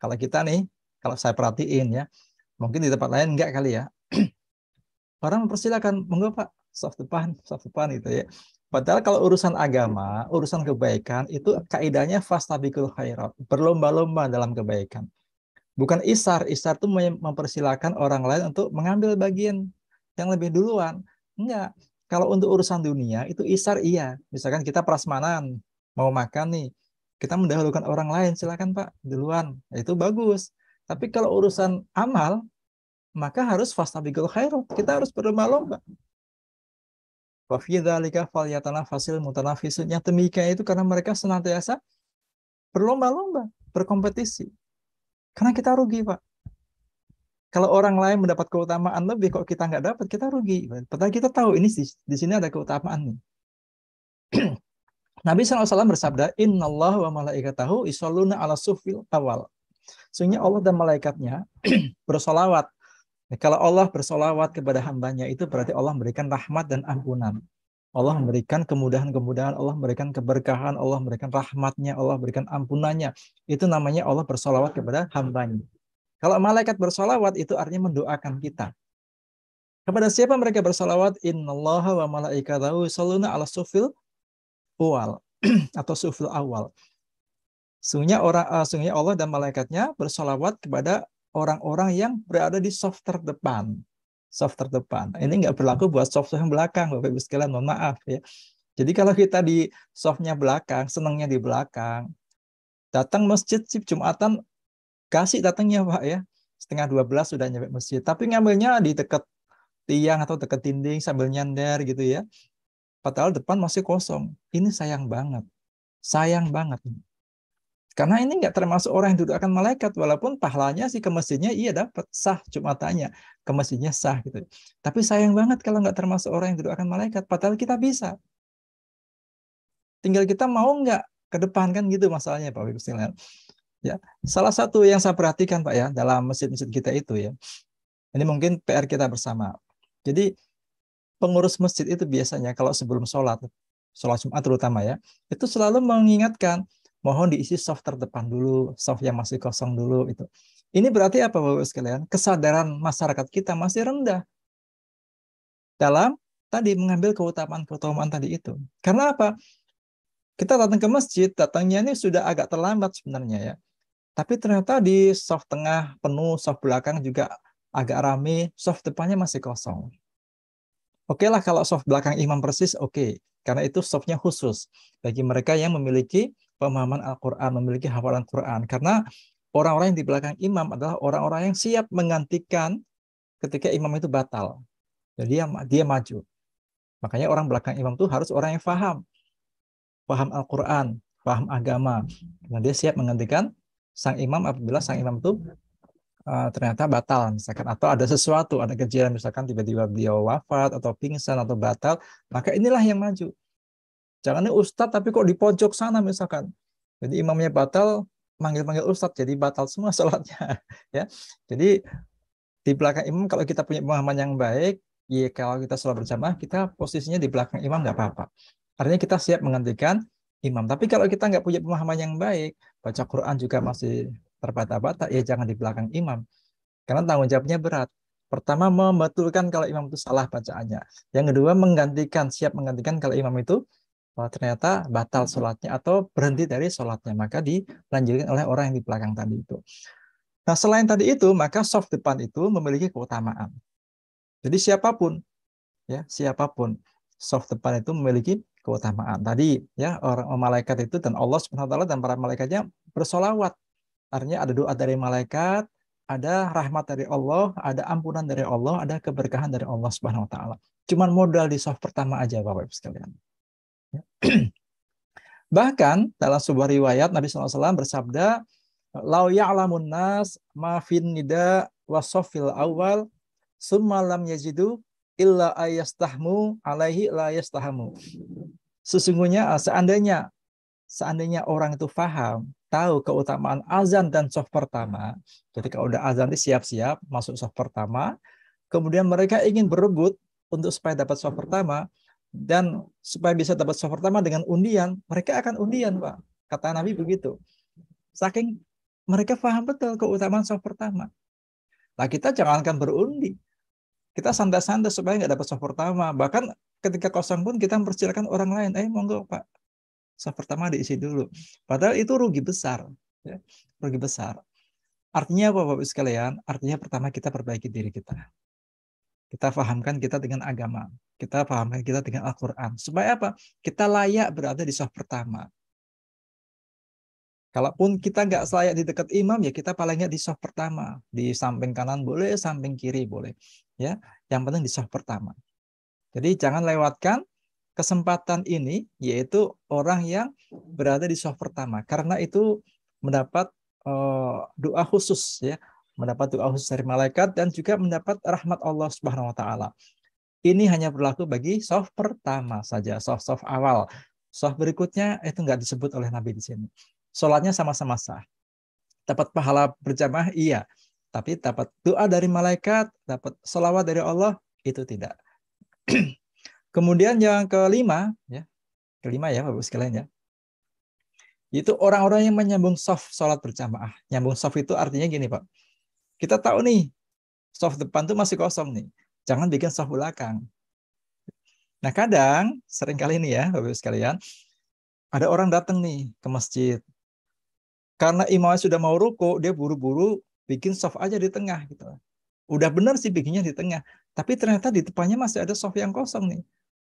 kalau kita nih, kalau saya perhatiin ya, mungkin di tempat lain enggak kali ya. Orang mempersilahkan, monggo Pak, soft depan, soft depan gitu ya. Padahal kalau urusan agama, urusan kebaikan, itu kaidahnya fastabikul khairat, berlomba-lomba dalam kebaikan. Bukan isar, isar itu mempersilahkan orang lain untuk mengambil bagian yang lebih duluan. Enggak. Kalau untuk urusan dunia, itu isar iya. Misalkan kita prasmanan, mau makan nih, kita mendahulukan orang lain silakan pak duluan itu bagus tapi kalau urusan amal maka harus fastabiqul khairat kita harus berlomba-lomba fasil mutanafisun yang demikian itu karena mereka senantiasa berlomba-lomba berkompetisi karena kita rugi pak kalau orang lain mendapat keutamaan lebih kok kita nggak dapat kita rugi padahal kita tahu ini di, di sini ada keutamaan nih Nabi SAW bersabda, Inna Allah wa malaikatahu isoluna ala sufil awal. Sehingga Allah dan malaikatnya bersolawat. Kalau Allah bersolawat kepada hambanya, itu berarti Allah memberikan rahmat dan ampunan. Allah memberikan kemudahan-kemudahan, Allah memberikan keberkahan, Allah memberikan rahmatnya, Allah memberikan ampunannya. Itu namanya Allah bersolawat kepada hambanya. Kalau malaikat bersolawat, itu artinya mendoakan kita. Kepada siapa mereka bersolawat? Allah wa malaikatahu saluna ala sufil awal atau suful awal. Sungguhnya orang uh, eh, sungguhnya Allah dan malaikatnya bersolawat kepada orang-orang yang berada di soft terdepan. Soft terdepan. Ini nggak berlaku buat soft yang belakang, Bapak Ibu sekalian, mohon maaf ya. Jadi kalau kita di softnya belakang, senangnya di belakang, datang masjid sip Jumatan, kasih datangnya Pak ya. Setengah 12 sudah nyampe masjid. Tapi ngambilnya di dekat tiang atau dekat dinding sambil nyandar gitu ya padahal depan masih kosong. Ini sayang banget. Sayang banget. Karena ini nggak termasuk orang yang duduk akan malaikat, walaupun pahalanya sih ke mesinnya iya dapat sah, cuma tanya ke mesinnya sah gitu. Tapi sayang banget kalau nggak termasuk orang yang duduk akan malaikat, padahal kita bisa. Tinggal kita mau nggak ke depan kan gitu masalahnya Pak Wikus Ya, salah satu yang saya perhatikan Pak ya dalam mesin-mesin kita itu ya. Ini mungkin PR kita bersama. Jadi pengurus masjid itu biasanya kalau sebelum sholat, sholat Jumat terutama ya, itu selalu mengingatkan, mohon diisi soft terdepan dulu, soft yang masih kosong dulu. itu. Ini berarti apa Bapak ibu sekalian? Kesadaran masyarakat kita masih rendah dalam tadi mengambil keutamaan-keutamaan tadi itu. Karena apa? Kita datang ke masjid, datangnya ini sudah agak terlambat sebenarnya ya. Tapi ternyata di soft tengah penuh, soft belakang juga agak rame, soft depannya masih kosong. Oke okay lah kalau soft belakang imam persis, oke. Okay. Karena itu softnya khusus bagi mereka yang memiliki pemahaman Al-Quran, memiliki hafalan Quran. Karena orang-orang yang di belakang imam adalah orang-orang yang siap menggantikan ketika imam itu batal. Jadi dia, dia maju. Makanya orang belakang imam itu harus orang yang paham paham Al-Quran, paham agama. Dan dia siap menggantikan sang imam apabila sang imam itu Eh, ternyata batal misalkan atau ada sesuatu ada kejadian misalkan tiba-tiba beliau wafat atau pingsan atau batal maka inilah yang maju jangan ustadz tapi kok di pojok sana misalkan jadi imamnya batal manggil-manggil ustadz jadi batal semua sholatnya ya jadi di belakang imam kalau kita punya pemahaman yang baik ya kalau kita sholat berjamaah kita posisinya di belakang imam nggak apa-apa artinya kita siap menggantikan imam tapi kalau kita nggak punya pemahaman yang baik baca Quran juga masih terbata-bata, ya jangan di belakang imam. Karena tanggung jawabnya berat. Pertama, membetulkan kalau imam itu salah bacaannya. Yang kedua, menggantikan, siap menggantikan kalau imam itu oh, ternyata batal sholatnya atau berhenti dari sholatnya. Maka dilanjutkan oleh orang yang di belakang tadi itu. Nah, selain tadi itu, maka soft depan itu memiliki keutamaan. Jadi siapapun, ya siapapun, soft depan itu memiliki keutamaan. Tadi ya orang malaikat itu dan Allah Subhanahu wa taala dan para malaikatnya bersolawat Artinya ada doa dari malaikat, ada rahmat dari Allah, ada ampunan dari Allah, ada keberkahan dari Allah Subhanahu wa taala. Cuman modal di soft pertama aja Bapak Ibu sekalian. Ya. Bahkan dalam sebuah riwayat Nabi SAW bersabda, "Lau ya'lamun nas ma fin nida wa sofil awal, summa yajidu illa ayastahmu alaihi la Sesungguhnya seandainya seandainya orang itu faham tahu keutamaan azan dan soft pertama. Jadi kalau udah azan itu siap-siap masuk soft pertama. Kemudian mereka ingin berebut untuk supaya dapat soft pertama dan supaya bisa dapat soft pertama dengan undian, mereka akan undian, Pak. Kata Nabi begitu. Saking mereka paham betul keutamaan soft pertama. Nah, kita jangankan berundi. Kita santai-santai supaya nggak dapat soft pertama. Bahkan ketika kosong pun kita mempersilahkan orang lain. Eh, monggo Pak, Saf pertama diisi dulu. Padahal itu rugi besar. Ya. Rugi besar. Artinya apa Bapak ibu sekalian? Artinya pertama kita perbaiki diri kita. Kita fahamkan kita dengan agama. Kita fahamkan kita dengan Al-Quran. Supaya apa? Kita layak berada di saf pertama. Kalaupun kita nggak selayak di dekat imam, ya kita paling nggak di soft pertama. Di samping kanan boleh, samping kiri boleh. ya Yang penting di soft pertama. Jadi jangan lewatkan kesempatan ini yaitu orang yang berada di soft pertama karena itu mendapat eh, doa khusus ya mendapat doa khusus dari malaikat dan juga mendapat rahmat Allah Subhanahu wa taala. Ini hanya berlaku bagi soft pertama saja, soft-soft awal. Soft berikutnya itu nggak disebut oleh Nabi di sini. Sholatnya sama-sama sah. Dapat pahala berjamaah, iya. Tapi dapat doa dari malaikat, dapat selawat dari Allah, itu tidak. Kemudian yang kelima, ya, kelima ya Bapak sekalian ya, itu orang-orang yang menyambung soft sholat berjamaah. Nyambung soft itu artinya gini Pak, kita tahu nih soft depan tuh masih kosong nih, jangan bikin soft belakang. Nah kadang, sering kali ini ya Bapak sekalian, ada orang datang nih ke masjid, karena imamnya sudah mau ruko, dia buru-buru bikin soft aja di tengah gitu. Udah benar sih bikinnya di tengah, tapi ternyata di depannya masih ada soft yang kosong nih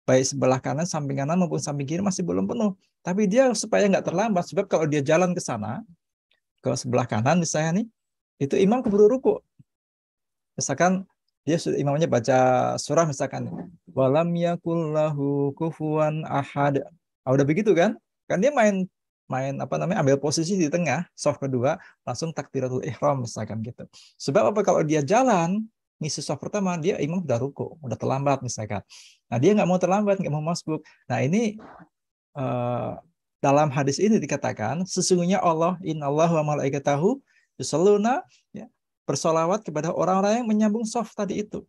baik sebelah kanan, samping kanan maupun samping kiri masih belum penuh. Tapi dia supaya nggak terlambat, sebab kalau dia jalan ke sana, ke sebelah kanan misalnya nih, itu imam keburu ruku. Misalkan dia sudah imamnya baca surah misalkan walam yakullahu kufuan ahad. Ah, udah begitu kan? Kan dia main main apa namanya ambil posisi di tengah soft kedua langsung takbiratul ihram misalkan gitu. Sebab apa kalau dia jalan ngisi soft pertama dia imam udah ruku, udah terlambat misalkan. Nah dia nggak mau terlambat, nggak mau masbuk. Nah ini uh, dalam hadis ini dikatakan sesungguhnya Allah in Allah wa malaikatahu yusoluna ya, bersolawat kepada orang-orang yang menyambung soft tadi itu.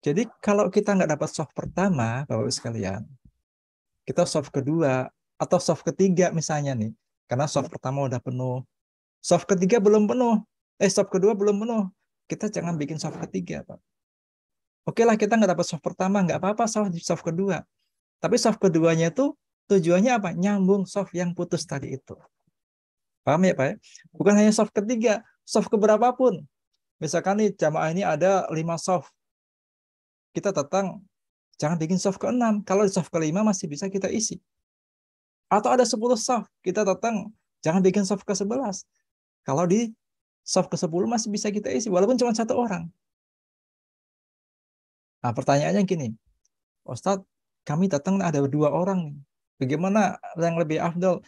Jadi kalau kita nggak dapat soft pertama, Bapak Ibu sekalian, kita soft kedua atau soft ketiga misalnya nih, karena soft pertama udah penuh, soft ketiga belum penuh, eh soft kedua belum penuh, kita jangan bikin soft ketiga, Pak. Oke lah kita nggak dapat soft pertama, nggak apa-apa soft soft kedua. Tapi soft keduanya itu tujuannya apa? Nyambung soft yang putus tadi itu. Paham ya Pak ya? Bukan hanya soft ketiga, soft keberapapun. Misalkan nih jamaah ini ada lima soft. Kita datang, jangan bikin soft keenam. Kalau di soft kelima masih bisa kita isi. Atau ada sepuluh soft, kita datang, jangan bikin soft ke sebelas. Kalau di soft ke sepuluh masih bisa kita isi, walaupun cuma satu orang. Nah, pertanyaannya gini, Ustaz kami datang ada dua orang nih. Bagaimana yang lebih afdol?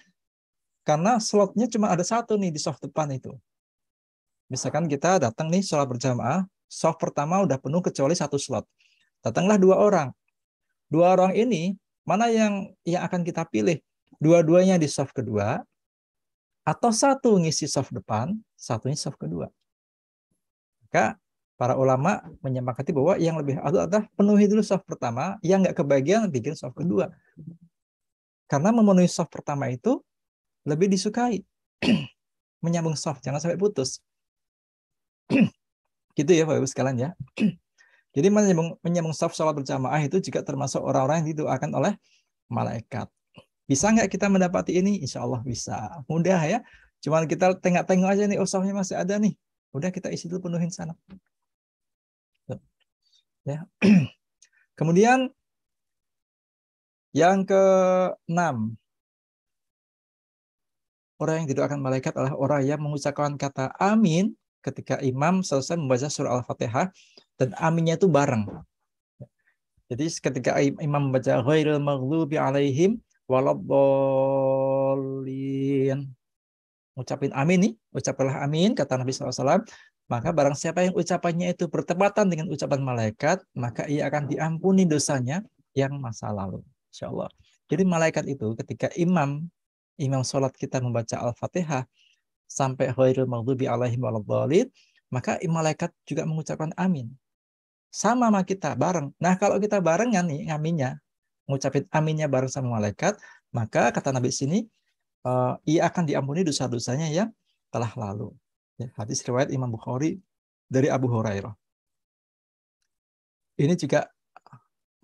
Karena slotnya cuma ada satu nih di soft depan itu. Misalkan kita datang nih sholat berjamaah, soft pertama udah penuh kecuali satu slot. Datanglah dua orang. Dua orang ini, mana yang yang akan kita pilih? Dua-duanya di soft kedua, atau satu ngisi soft depan, satunya soft kedua. Maka para ulama menyepakati bahwa yang lebih adil adalah penuhi dulu soft pertama, yang nggak kebagian bikin soft kedua. Karena memenuhi soft pertama itu lebih disukai. Menyambung soft, jangan sampai putus. gitu ya Bapak Ibu sekalian ya. Jadi menyambung, menyambung soft sholat berjamaah itu juga termasuk orang-orang yang didoakan oleh malaikat. Bisa nggak kita mendapati ini? Insya Allah bisa. Mudah ya. Cuman kita tengok-tengok aja nih, oh masih ada nih. Udah kita isi dulu penuhin sana. Ya. Kemudian yang keenam, orang yang didoakan malaikat adalah orang yang mengucapkan kata amin ketika imam selesai membaca surah Al-Fatihah dan aminnya itu bareng. Jadi ketika imam membaca ghairil maghdubi alaihim waladdallin. Ucapin amin nih, ucapkanlah amin kata Nabi SAW. Maka barang siapa yang ucapannya itu bertepatan dengan ucapan malaikat, maka ia akan diampuni dosanya yang masa lalu. Insya Allah. Jadi malaikat itu ketika imam imam sholat kita membaca Al-Fatihah sampai khairul maghdubi alaihim waladhalin, maka malaikat juga mengucapkan amin. Sama sama kita bareng. Nah, kalau kita barengan nih aminnya, mengucapkan aminnya bareng sama malaikat, maka kata Nabi sini, eh, ia akan diampuni dosa-dosanya yang telah lalu. Ya, hadis riwayat Imam Bukhari dari Abu Hurairah. Ini juga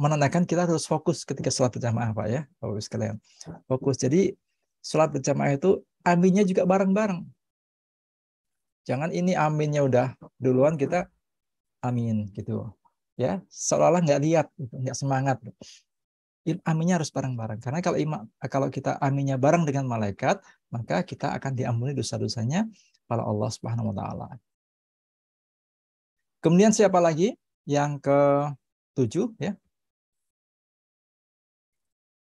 menandakan kita harus fokus ketika sholat berjamaah Pak ya, Bapak sekalian. Fokus. Jadi sholat berjamaah itu aminnya juga bareng-bareng. Jangan ini aminnya udah duluan kita amin gitu. Ya, seolah-olah nggak lihat, gitu, nggak semangat aminnya harus bareng-bareng. Karena kalau imam kalau kita aminnya bareng dengan malaikat, maka kita akan diampuni dosa-dosanya kepada Allah Subhanahu wa taala. Kemudian siapa lagi? Yang ke tujuh ya.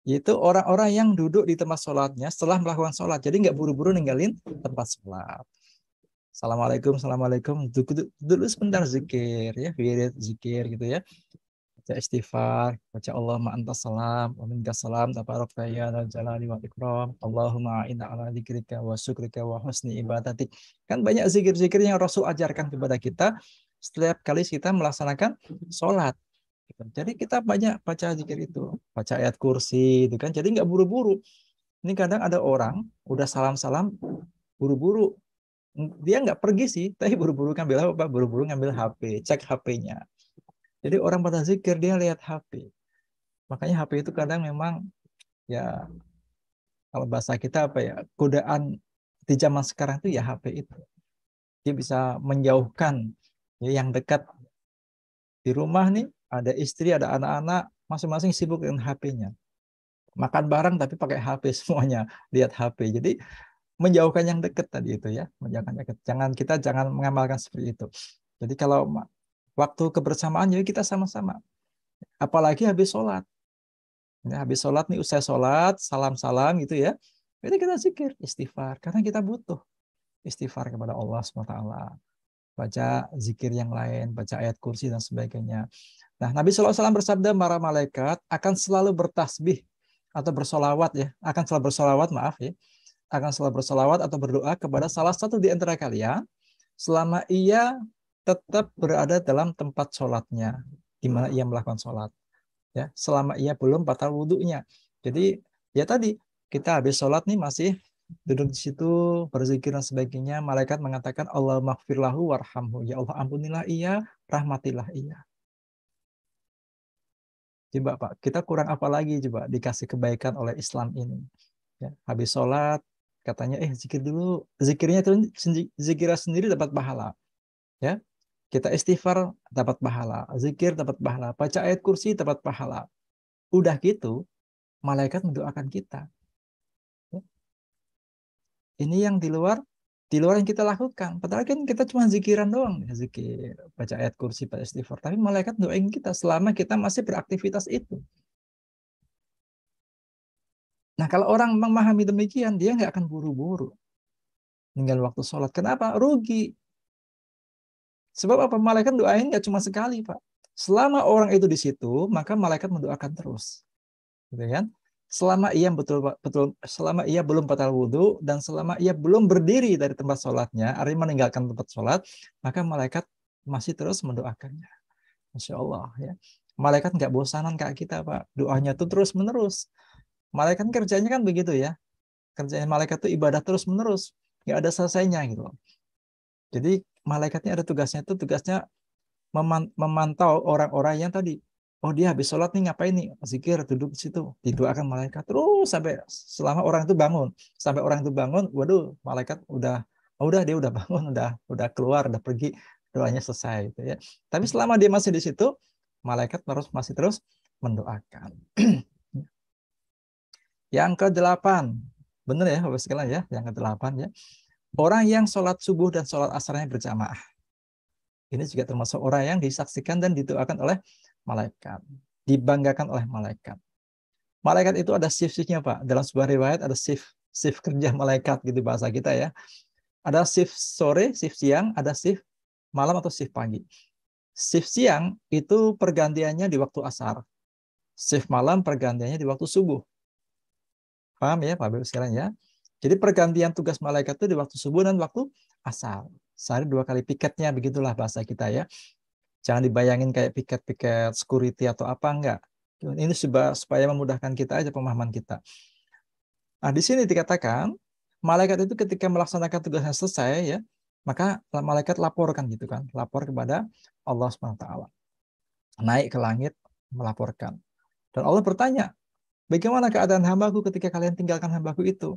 Yaitu orang-orang yang duduk di tempat sholatnya setelah melakukan sholat. Jadi nggak buru-buru ninggalin tempat sholat. Assalamualaikum, assalamualaikum. Duduk, duduk sebentar zikir ya, wirid zikir gitu ya baca istighfar, baca Allah antas salam, wa minta salam, tabarokta ya jalali wa ikram, Allahumma inna ala zikrika wa syukrika wa husni ibadatik. Kan banyak zikir-zikir yang Rasul ajarkan kepada kita setiap kali kita melaksanakan sholat. Jadi kita banyak baca zikir itu, baca ayat kursi, itu kan. Jadi nggak buru-buru. Ini kadang ada orang udah salam-salam buru-buru dia nggak pergi sih, tapi buru-buru ngambil apa? Buru-buru ngambil HP, cek HP-nya. Jadi orang pada zikir dia lihat HP. Makanya HP itu kadang memang ya kalau bahasa kita apa ya godaan di zaman sekarang itu ya HP itu. Dia bisa menjauhkan ya, yang dekat di rumah nih ada istri ada anak-anak masing-masing sibuk dengan HP-nya. Makan bareng tapi pakai HP semuanya lihat HP. Jadi menjauhkan yang dekat tadi itu ya menjauhkan yang dekat. Jangan kita jangan mengamalkan seperti itu. Jadi kalau Waktu kebersamaan jadi kita sama-sama. Apalagi habis sholat. Ya, habis sholat nih usai sholat, salam-salam gitu ya. Jadi kita zikir, istighfar. Karena kita butuh istighfar kepada Allah SWT. Baca zikir yang lain, baca ayat kursi dan sebagainya. Nah, Nabi SAW bersabda, para malaikat akan selalu bertasbih atau bersolawat ya. Akan selalu bersolawat, maaf ya. Akan selalu bersolawat atau berdoa kepada salah satu di antara kalian selama ia tetap berada dalam tempat sholatnya, di mana ia melakukan sholat. Ya, selama ia belum batal wudhunya. Jadi ya tadi kita habis sholat nih masih duduk di situ berzikir dan sebagainya malaikat mengatakan Allah maghfirlahu warhamhu ya Allah ampunilah ia rahmatilah ia coba pak kita kurang apa lagi coba dikasih kebaikan oleh Islam ini ya, habis sholat katanya eh zikir dulu zikirnya itu zikirnya sendiri dapat pahala ya kita istighfar dapat pahala, zikir dapat pahala, baca ayat kursi dapat pahala. Udah gitu, malaikat mendoakan kita. Ini yang di luar di luar yang kita lakukan. Padahal kan kita cuma zikiran doang, ya, zikir, baca ayat kursi, baca istighfar. Tapi malaikat doain kita selama kita masih beraktivitas itu. Nah kalau orang memahami demikian, dia nggak akan buru-buru. Tinggal waktu sholat. Kenapa? Rugi. Sebab apa? Malaikat doain nggak cuma sekali, Pak. Selama orang itu di situ, maka malaikat mendoakan terus. Gitu kan? Selama ia betul betul selama ia belum batal wudhu dan selama ia belum berdiri dari tempat sholatnya, artinya meninggalkan tempat sholat, maka malaikat masih terus mendoakannya. Masya Allah ya. Malaikat nggak bosanan kayak kita pak, doanya tuh terus menerus. Malaikat kerjanya kan begitu ya, kerjanya malaikat tuh ibadah terus menerus, nggak ada selesainya gitu. Jadi malaikatnya ada tugasnya itu tugasnya memantau orang-orang yang tadi oh dia habis sholat nih ngapain nih zikir duduk di situ didoakan malaikat terus sampai selama orang itu bangun sampai orang itu bangun waduh malaikat udah oh udah dia udah bangun udah udah keluar udah pergi doanya selesai gitu ya tapi selama dia masih di situ malaikat terus masih terus mendoakan yang ke delapan bener ya bapak sekalian ya yang ke delapan ya Orang yang sholat subuh dan sholat asarnya berjamaah. Ini juga termasuk orang yang disaksikan dan didoakan oleh malaikat. Dibanggakan oleh malaikat. Malaikat itu ada shift-shiftnya Pak. Dalam sebuah riwayat ada shift shift kerja malaikat gitu bahasa kita ya. Ada shift sore, shift siang, ada shift malam atau shift pagi. Shift siang itu pergantiannya di waktu asar. Shift malam pergantiannya di waktu subuh. Paham ya Pak Bapak sekarang ya? Jadi pergantian tugas malaikat itu di waktu subuh dan waktu asal. Sehari dua kali piketnya, begitulah bahasa kita ya. Jangan dibayangin kayak piket-piket security atau apa, enggak. Ini supaya memudahkan kita aja pemahaman kita. Nah, di sini dikatakan, malaikat itu ketika melaksanakan tugasnya selesai, ya, maka malaikat laporkan gitu kan, lapor kepada Allah SWT. Naik ke langit, melaporkan. Dan Allah bertanya, bagaimana keadaan hambaku ketika kalian tinggalkan hambaku itu?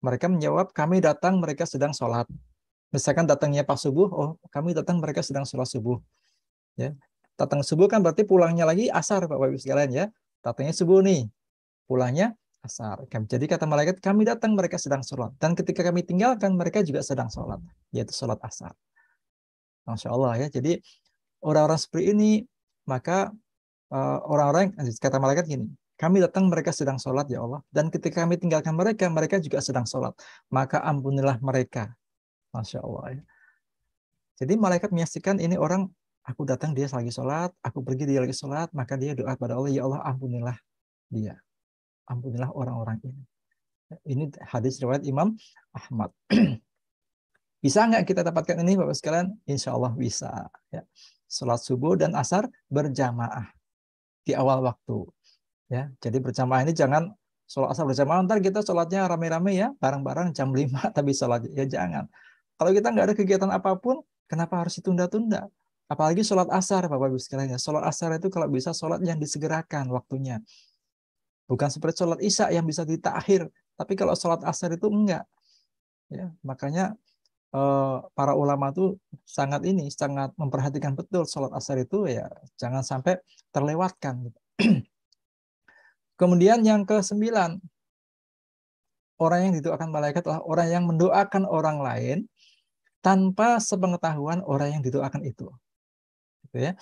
Mereka menjawab, kami datang, mereka sedang sholat. Misalkan datangnya pas subuh, oh kami datang, mereka sedang sholat subuh. Ya. Datang subuh kan berarti pulangnya lagi asar, Bapak-Ibu sekalian ya. Datangnya subuh nih, pulangnya asar. Jadi kata malaikat, kami datang, mereka sedang sholat. Dan ketika kami tinggalkan, mereka juga sedang sholat, yaitu sholat asar. Masya Allah ya. Jadi orang-orang seperti ini, maka eh, orang-orang, kata malaikat gini, kami datang, mereka sedang sholat, ya Allah. Dan ketika kami tinggalkan mereka, mereka juga sedang sholat. Maka ampunilah mereka. Masya Allah. Ya. Jadi malaikat menyaksikan ini orang, aku datang, dia lagi sholat, aku pergi, dia lagi sholat, maka dia doa pada Allah, ya Allah ampunilah dia. Ampunilah orang-orang ini. Ini hadis riwayat Imam Ahmad. bisa nggak kita dapatkan ini, Bapak sekalian? Insya Allah bisa. Ya. Sholat subuh dan asar berjamaah di awal waktu Ya, jadi berjamaah ini jangan sholat asal berjamaah, ntar kita sholatnya rame-rame ya, bareng-bareng jam 5 tapi sholat ya jangan. Kalau kita nggak ada kegiatan apapun, kenapa harus ditunda-tunda? Apalagi sholat asar, Bapak-Ibu sekalian. Ya. Sholat asar itu kalau bisa sholat yang disegerakan waktunya. Bukan seperti sholat isya yang bisa ditakhir. Tapi kalau sholat asar itu enggak. Ya, makanya eh, para ulama itu sangat ini, sangat memperhatikan betul sholat asar itu ya jangan sampai terlewatkan. Gitu. Kemudian yang ke sembilan orang yang didoakan malaikat adalah orang yang mendoakan orang lain tanpa sepengetahuan orang yang didoakan itu. Gitu ya.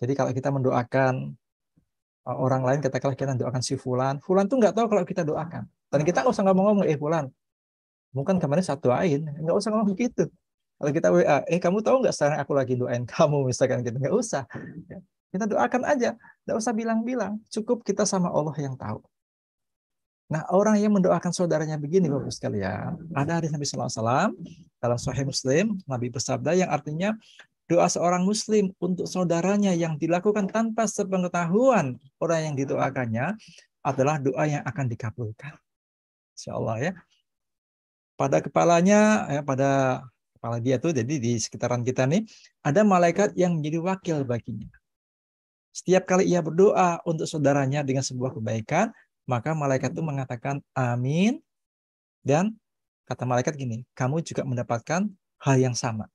Jadi kalau kita mendoakan e, orang lain, katakanlah kita mendoakan si Fulan, Fulan tuh nggak tahu kalau kita doakan. Dan kita nggak usah ngomong-ngomong, eh Fulan, bukan kemarin satu lain, nggak usah ngomong gitu. Kalau kita WA, eh kamu tahu nggak sekarang aku lagi doain kamu, misalkan gitu, nggak usah. Kita doakan aja, tidak usah bilang-bilang, cukup kita sama Allah yang tahu. Nah, orang yang mendoakan saudaranya begini, Bapak sekalian, ada hadis Nabi SAW dalam Sahih Muslim, Nabi bersabda yang artinya doa seorang Muslim untuk saudaranya yang dilakukan tanpa sepengetahuan orang yang didoakannya adalah doa yang akan dikabulkan. Insya Allah ya. Pada kepalanya, ya, pada kepala dia tuh, jadi di sekitaran kita nih, ada malaikat yang menjadi wakil baginya. Setiap kali ia berdoa untuk saudaranya dengan sebuah kebaikan, maka malaikat itu hmm. mengatakan amin. Dan kata malaikat gini, kamu juga mendapatkan hal yang sama.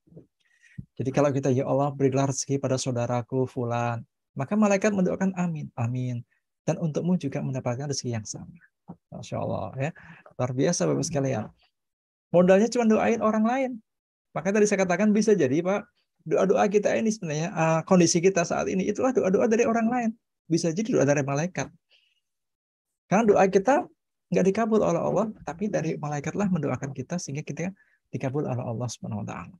Jadi kalau kita, ya Allah berilah rezeki pada saudaraku fulan. Maka malaikat mendoakan amin, amin. Dan untukmu juga mendapatkan rezeki yang sama. Masya Allah ya. Luar biasa Bapak sekalian. Hmm. Modalnya cuma doain orang lain. Makanya tadi saya katakan bisa jadi Pak, doa-doa kita ini sebenarnya uh, kondisi kita saat ini itulah doa-doa dari orang lain bisa jadi doa dari malaikat karena doa kita nggak dikabul oleh Allah tapi dari malaikatlah mendoakan kita sehingga kita dikabul oleh Allah Subhanahu wa taala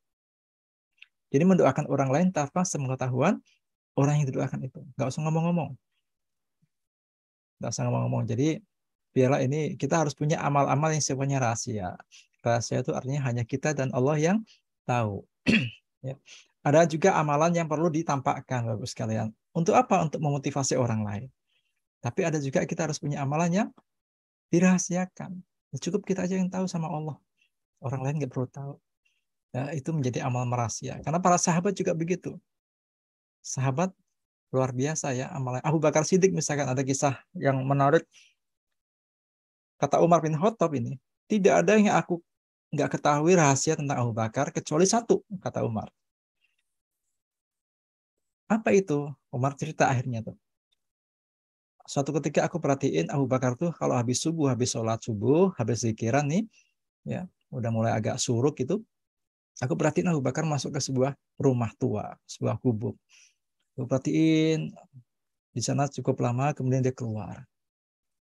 jadi mendoakan orang lain tanpa sepengetahuan orang yang didoakan itu nggak usah ngomong-ngomong nggak usah ngomong-ngomong jadi biarlah ini kita harus punya amal-amal yang sifatnya rahasia rahasia itu artinya hanya kita dan Allah yang tahu ya. Ada juga amalan yang perlu ditampakkan, Bapak sekalian. Untuk apa? Untuk memotivasi orang lain. Tapi ada juga kita harus punya amalan yang dirahasiakan. Ya, cukup kita aja yang tahu sama Allah. Orang lain nggak perlu tahu. Ya, itu menjadi amal merahasia. Karena para sahabat juga begitu. Sahabat luar biasa ya amalan. Abu Bakar Siddiq misalkan ada kisah yang menarik. Kata Umar bin Khattab ini, tidak ada yang aku nggak ketahui rahasia tentang Abu Bakar kecuali satu, kata Umar. Apa itu? Umar cerita akhirnya tuh. Suatu ketika aku perhatiin Abu Bakar tuh kalau habis subuh, habis sholat subuh, habis zikiran nih, ya udah mulai agak suruk gitu. Aku perhatiin Abu Bakar masuk ke sebuah rumah tua, sebuah gubuk. Aku perhatiin di sana cukup lama, kemudian dia keluar.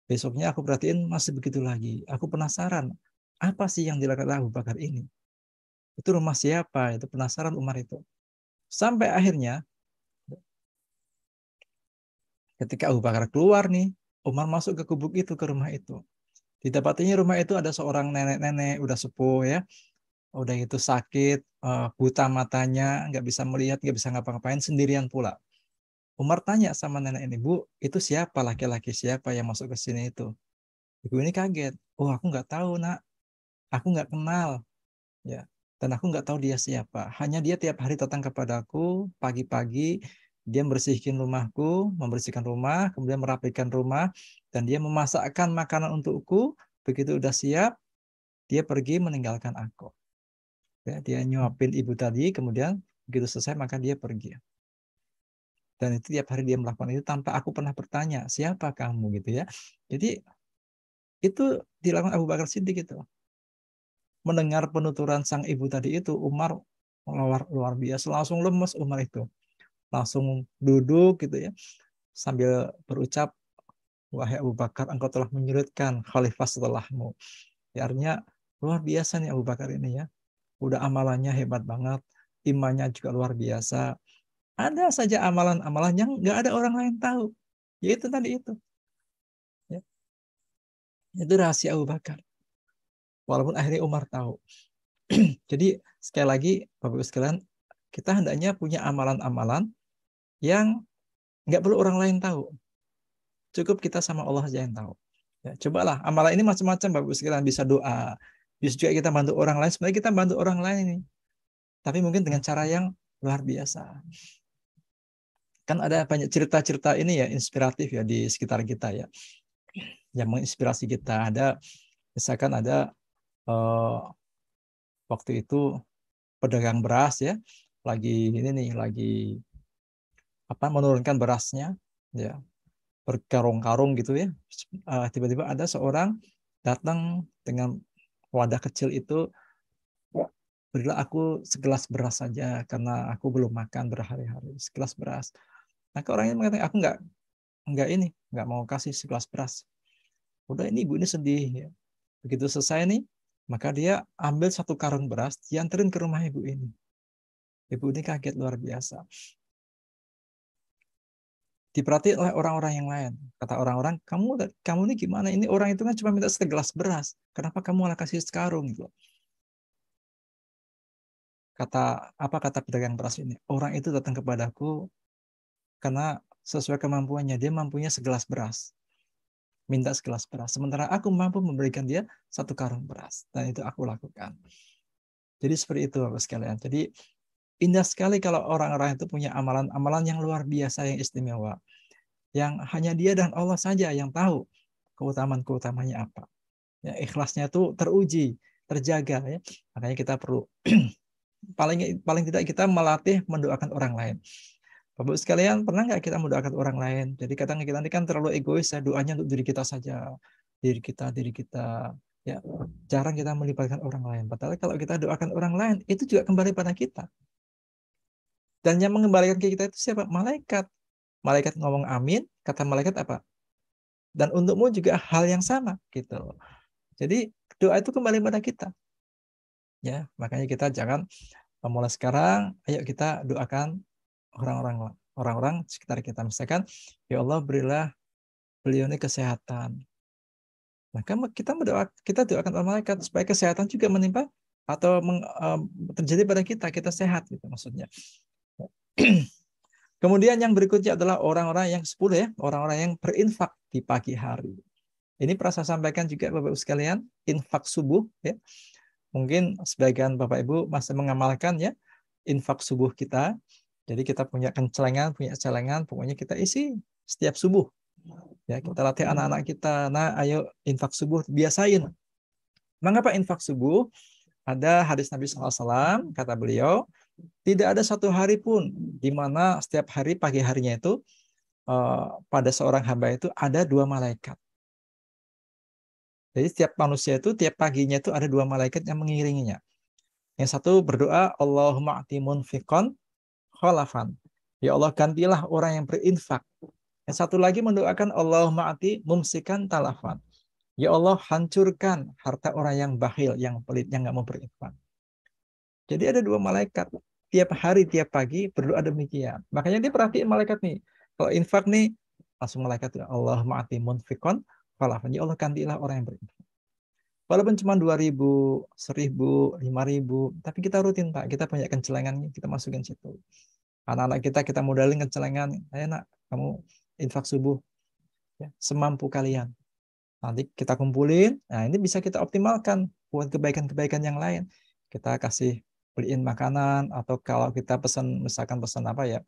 Besoknya aku perhatiin masih begitu lagi. Aku penasaran, apa sih yang dilakukan Abu Bakar ini? Itu rumah siapa? Itu penasaran Umar itu. Sampai akhirnya Ketika Abu Bakar keluar nih, Umar masuk ke kubuk itu, ke rumah itu. di tempatnya rumah itu ada seorang nenek-nenek, udah sepuh ya. Udah itu sakit, eh, buta matanya, nggak bisa melihat, nggak bisa ngapa-ngapain, sendirian pula. Umar tanya sama nenek ini, Bu, itu siapa laki-laki siapa yang masuk ke sini itu? Ibu ini kaget. Oh, aku nggak tahu, nak. Aku nggak kenal. Ya, dan aku nggak tahu dia siapa. Hanya dia tiap hari datang kepadaku pagi-pagi dia membersihkan rumahku, membersihkan rumah, kemudian merapikan rumah, dan dia memasakkan makanan untukku. Begitu udah siap, dia pergi meninggalkan aku. Ya, dia nyuapin ibu tadi, kemudian begitu selesai maka dia pergi. Dan itu tiap hari dia melakukan itu tanpa aku pernah bertanya siapa kamu gitu ya. Jadi itu dilakukan Abu Bakar Siddiq itu. Mendengar penuturan sang ibu tadi itu Umar luar luar biasa langsung lemes Umar itu langsung duduk gitu ya sambil berucap wahai Abu Bakar engkau telah menyulitkan khalifah setelahmu ya, artinya luar biasa nih Abu Bakar ini ya udah amalannya hebat banget imannya juga luar biasa ada saja amalan-amalan yang nggak ada orang lain tahu yaitu tadi itu ya. itu rahasia Abu Bakar walaupun akhirnya Umar tahu jadi sekali lagi Bapak-Ibu sekalian kita hendaknya punya amalan-amalan yang nggak perlu orang lain tahu. Cukup kita sama Allah saja yang tahu. Ya, cobalah amalan ini macam-macam bagus sekalian bisa doa, bisa juga kita bantu orang lain. Sebenarnya kita bantu orang lain ini, tapi mungkin dengan cara yang luar biasa. Kan ada banyak cerita-cerita ini ya inspiratif ya di sekitar kita ya, yang menginspirasi kita. Ada misalkan ada uh, waktu itu pedagang beras ya, lagi ini nih lagi apa menurunkan berasnya ya berkarung-karung gitu ya eh, tiba-tiba uh, ada seorang datang dengan wadah kecil itu berilah aku segelas beras saja karena aku belum makan berhari-hari segelas beras maka orang ini mengatakan aku nggak nggak ini nggak mau kasih segelas beras udah ini ibu ini sedih ya begitu selesai nih maka dia ambil satu karung beras dianterin ke rumah ibu ini ibu ini kaget luar biasa diperhati oleh orang-orang yang lain. Kata orang-orang, kamu kamu ini gimana? Ini orang itu kan cuma minta segelas beras. Kenapa kamu malah kasih sekarung? Gitu. Kata apa kata pedagang beras ini? Orang itu datang kepadaku karena sesuai kemampuannya. Dia mampunya segelas beras. Minta segelas beras. Sementara aku mampu memberikan dia satu karung beras. Dan itu aku lakukan. Jadi seperti itu Bapak sekalian. Jadi Indah sekali kalau orang-orang itu punya amalan-amalan yang luar biasa, yang istimewa. Yang hanya dia dan Allah saja yang tahu keutamaan-keutamanya apa. Ya, ikhlasnya itu teruji, terjaga. Ya. Makanya kita perlu paling paling tidak kita melatih mendoakan orang lain. Bapak sekalian, pernah nggak kita mendoakan orang lain? Jadi kadang kita ini kan terlalu egois ya, doanya untuk diri kita saja. Diri kita, diri kita. Ya, jarang kita melibatkan orang lain. Padahal kalau kita doakan orang lain, itu juga kembali pada kita. Dan yang mengembalikan ke kita itu siapa? Malaikat. Malaikat ngomong amin, kata malaikat apa? Dan untukmu juga hal yang sama gitu. Jadi doa itu kembali pada kita. Ya, makanya kita jangan mulai sekarang ayo kita doakan orang-orang orang-orang sekitar kita misalkan ya Allah berilah beliau ini kesehatan maka nah, kita berdoa kita doakan oleh malaikat supaya kesehatan juga menimpa atau eh, terjadi pada kita kita sehat gitu maksudnya Kemudian yang berikutnya adalah orang-orang yang 10 ya, orang-orang yang berinfak di pagi hari. Ini pernah saya sampaikan juga Bapak-Ibu sekalian, infak subuh ya. Mungkin sebagian Bapak Ibu masih mengamalkan ya infak subuh kita. Jadi kita punya kencelengan, punya celengan, pokoknya kita isi setiap subuh. Ya, kita latih anak-anak kita, nah ayo infak subuh biasain. Mengapa infak subuh? Ada hadis Nabi SAW, kata beliau, tidak ada satu hari pun di mana setiap hari pagi harinya itu eh, pada seorang hamba itu ada dua malaikat. Jadi setiap manusia itu tiap paginya itu ada dua malaikat yang mengiringinya. Yang satu berdoa Allahumma ati fikon khalafan. Ya Allah gantilah orang yang berinfak. Yang satu lagi mendoakan Allahumma ati mumsikan talafan. Ya Allah hancurkan harta orang yang bahil, yang pelit, yang nggak mau berinfak. Jadi ada dua malaikat tiap hari, tiap pagi berdoa demikian. Makanya dia perhatiin malaikat nih. Kalau infak nih, langsung malaikat ya Allah ma'ati munfikon falafan. Ya Allah gantilah orang yang berinfak. Walaupun cuma dua ribu seribu lima ribu tapi kita rutin Pak, kita banyakkan kencelengan kita masukin situ. Anak-anak kita kita modalin kencelengan celengan, ayo nak, kamu infak subuh ya, semampu kalian. Nanti kita kumpulin, nah ini bisa kita optimalkan buat kebaikan-kebaikan yang lain. Kita kasih beliin makanan atau kalau kita pesan misalkan pesan apa ya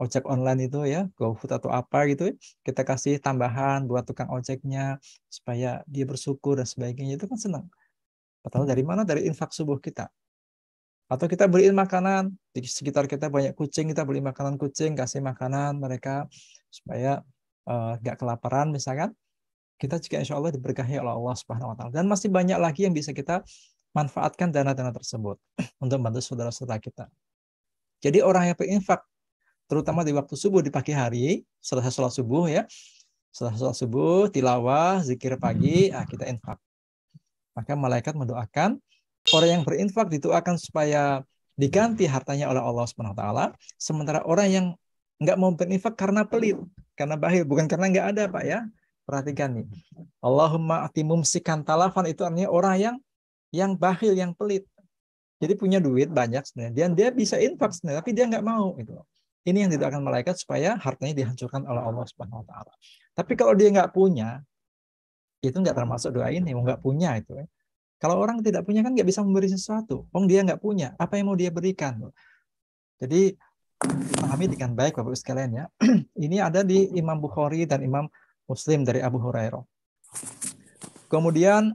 ojek online itu ya GoFood atau apa gitu kita kasih tambahan buat tukang ojeknya supaya dia bersyukur dan sebagainya itu kan senang padahal dari mana dari infak subuh kita atau kita beliin makanan di sekitar kita banyak kucing kita beli makanan kucing kasih makanan mereka supaya eh, nggak uh, kelaparan misalkan kita juga insya Allah diberkahi oleh Allah Subhanahu Wa Taala dan masih banyak lagi yang bisa kita manfaatkan dana-dana tersebut untuk membantu saudara-saudara kita. Jadi orang yang berinfak, terutama di waktu subuh di pagi hari, setelah sholat subuh ya, setelah sholat subuh, tilawah, zikir pagi, hmm. ah, kita infak. Maka malaikat mendoakan orang yang berinfak dituakan supaya diganti hartanya oleh Allah Subhanahu wa taala, sementara orang yang nggak mau berinfak karena pelit, karena bahil, bukan karena nggak ada, Pak ya. Perhatikan nih. Allahumma atimum sikan talafan itu artinya orang yang yang bakhil yang pelit. Jadi punya duit banyak sebenarnya, dan dia bisa infak sebenarnya, tapi dia nggak mau gitu. Ini yang tidak akan malaikat supaya hartanya dihancurkan oleh Allah Subhanahu Wa Taala. Tapi kalau dia nggak punya, itu nggak termasuk doa ini, Mau nggak punya itu. Ya. Kalau orang tidak punya kan nggak bisa memberi sesuatu. Wong dia nggak punya, apa yang mau dia berikan? Jadi pahami dengan baik Bapak Ibu sekalian ya. ini ada di Imam Bukhari dan Imam Muslim dari Abu Hurairah. Kemudian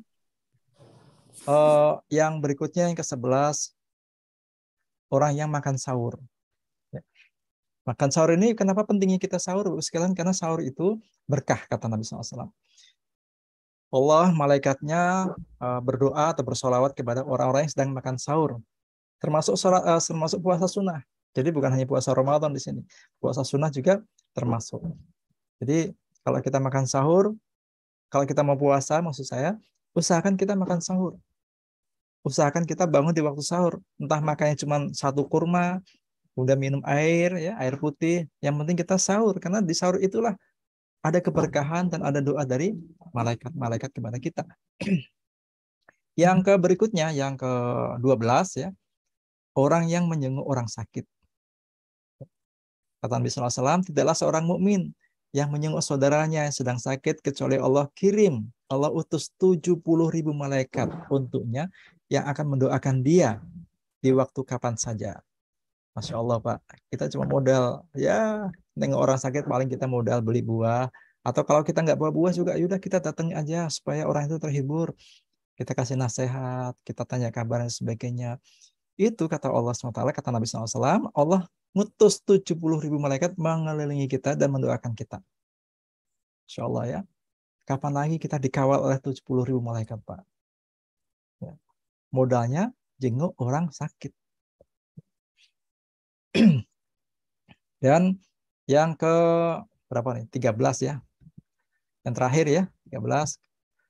uh, yang berikutnya yang ke-11 orang yang makan sahur. Ya. Makan sahur ini kenapa pentingnya kita sahur sekalian karena sahur itu berkah kata Nabi SAW. Allah malaikatnya uh, berdoa atau bersolawat kepada orang-orang yang sedang makan sahur, termasuk sholat, uh, termasuk puasa sunnah. Jadi bukan hanya puasa Ramadan di sini, puasa sunnah juga termasuk. Jadi kalau kita makan sahur, kalau kita mau puasa, maksud saya, usahakan kita makan sahur usahakan kita bangun di waktu sahur. Entah makannya cuma satu kurma, udah minum air, ya air putih. Yang penting kita sahur, karena di sahur itulah ada keberkahan dan ada doa dari malaikat-malaikat kepada kita. yang ke berikutnya, yang ke 12 ya, orang yang menjenguk orang sakit. Kata Nabi SAW, tidaklah seorang mukmin yang menyenguk saudaranya yang sedang sakit kecuali Allah kirim. Allah utus 70 ribu malaikat untuknya yang akan mendoakan dia di ya. waktu kapan saja. Masya Allah Pak, kita cuma modal ya nengok orang sakit paling kita modal beli buah atau kalau kita nggak bawa buah juga yaudah kita datang aja supaya orang itu terhibur kita kasih nasihat kita tanya kabar dan sebagainya itu kata Allah SWT kata Nabi SAW Allah ngutus 70 ribu malaikat mengelilingi kita dan mendoakan kita Insya Allah ya kapan lagi kita dikawal oleh 70 ribu malaikat Pak modalnya jenguk orang sakit. Dan yang ke berapa nih? 13 ya. Yang terakhir ya, 13.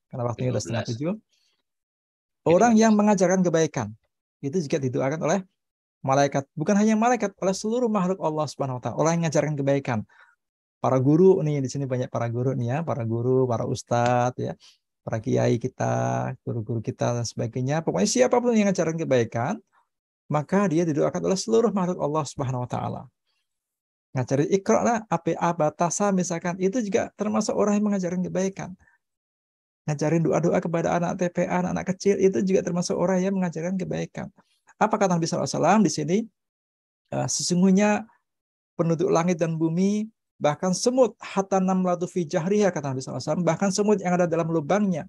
Karena waktunya sudah setengah tujuh. Gitu. Orang yang mengajarkan kebaikan itu juga didoakan oleh malaikat. Bukan hanya malaikat, oleh seluruh makhluk Allah Subhanahu wa taala. Orang yang mengajarkan kebaikan. Para guru nih di sini banyak para guru nih ya, para guru, para ustadz ya para kiai kita, guru-guru kita dan sebagainya. Pokoknya siapapun yang ngajarin kebaikan, maka dia didoakan oleh seluruh makhluk Allah Subhanahu wa taala. Ngajarin Iqra lah, APA batasa misalkan itu juga termasuk orang yang mengajarkan kebaikan. Ngajarin doa-doa kepada anak TPA, anak-anak kecil itu juga termasuk orang yang mengajarkan kebaikan. Apa kata Nabi SAW di sini? Eh, sesungguhnya penduduk langit dan bumi bahkan semut hatta namlatu fi jahriyah kata Nabi SAW, bahkan semut yang ada dalam lubangnya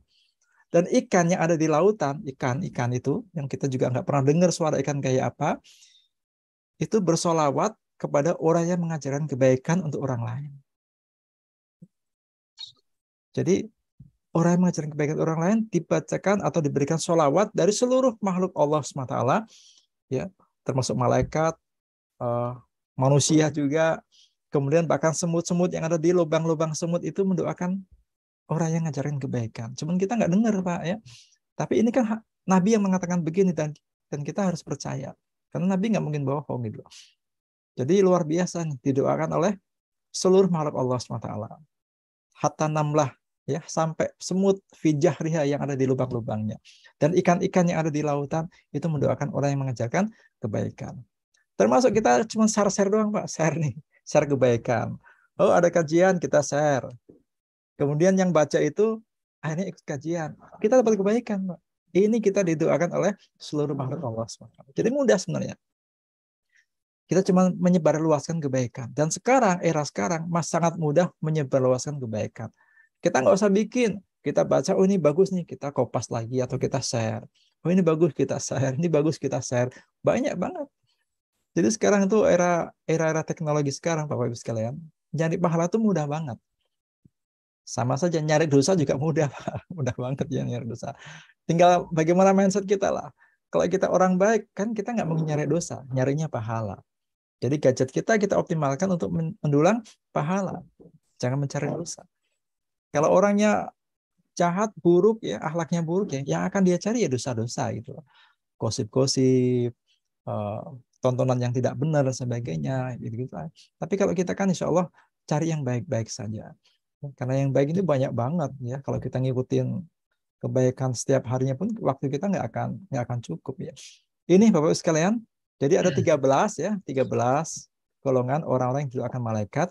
dan ikan yang ada di lautan, ikan-ikan itu yang kita juga nggak pernah dengar suara ikan kayak apa, itu bersolawat kepada orang yang mengajarkan kebaikan untuk orang lain. Jadi orang yang mengajarkan kebaikan orang lain dibacakan atau diberikan solawat dari seluruh makhluk Allah SWT, ya termasuk malaikat, uh, manusia juga, Kemudian bahkan semut-semut yang ada di lubang-lubang semut itu mendoakan orang yang ngajarin kebaikan. Cuman kita nggak dengar pak ya. Tapi ini kan Nabi yang mengatakan begini dan dan kita harus percaya karena Nabi nggak mungkin bohong gitu. Jadi luar biasa nih didoakan oleh seluruh makhluk Allah SWT. Hatta namlah ya sampai semut fijah riha yang ada di lubang-lubangnya dan ikan-ikan yang ada di lautan itu mendoakan orang yang mengajarkan kebaikan. Termasuk kita cuma share-share doang pak, share nih share kebaikan. Oh, ada kajian, kita share. Kemudian yang baca itu akhirnya ikut kajian. Kita dapat kebaikan, Ini kita didoakan oleh seluruh makhluk Allah SWT. Jadi mudah sebenarnya. Kita cuma menyebarluaskan kebaikan. Dan sekarang, era sekarang, mas sangat mudah menyebarluaskan kebaikan. Kita nggak usah bikin. Kita baca, oh ini bagus nih, kita kopas lagi atau kita share. Oh ini bagus kita share, ini bagus kita share. Banyak banget jadi sekarang itu era era-era teknologi sekarang Bapak Ibu sekalian, nyari pahala itu mudah banget. Sama saja nyari dosa juga mudah, mudah banget ya nyari dosa. Tinggal bagaimana mindset kita lah. Kalau kita orang baik kan kita nggak mau nyari dosa, nyarinya pahala. Jadi gadget kita kita optimalkan untuk mendulang pahala. Jangan mencari dosa. Kalau orangnya jahat, buruk ya, ahlaknya buruk ya, yang akan dia cari ya dosa-dosa gitu. Gosip-gosip, eh, tontonan yang tidak benar dan sebagainya gitu gitu tapi kalau kita kan insya Allah cari yang baik-baik saja karena yang baik ini banyak banget ya kalau kita ngikutin kebaikan setiap harinya pun waktu kita nggak akan nggak akan cukup ya ini bapak ibu sekalian jadi ada 13 hmm. ya 13 golongan orang-orang yang akan malaikat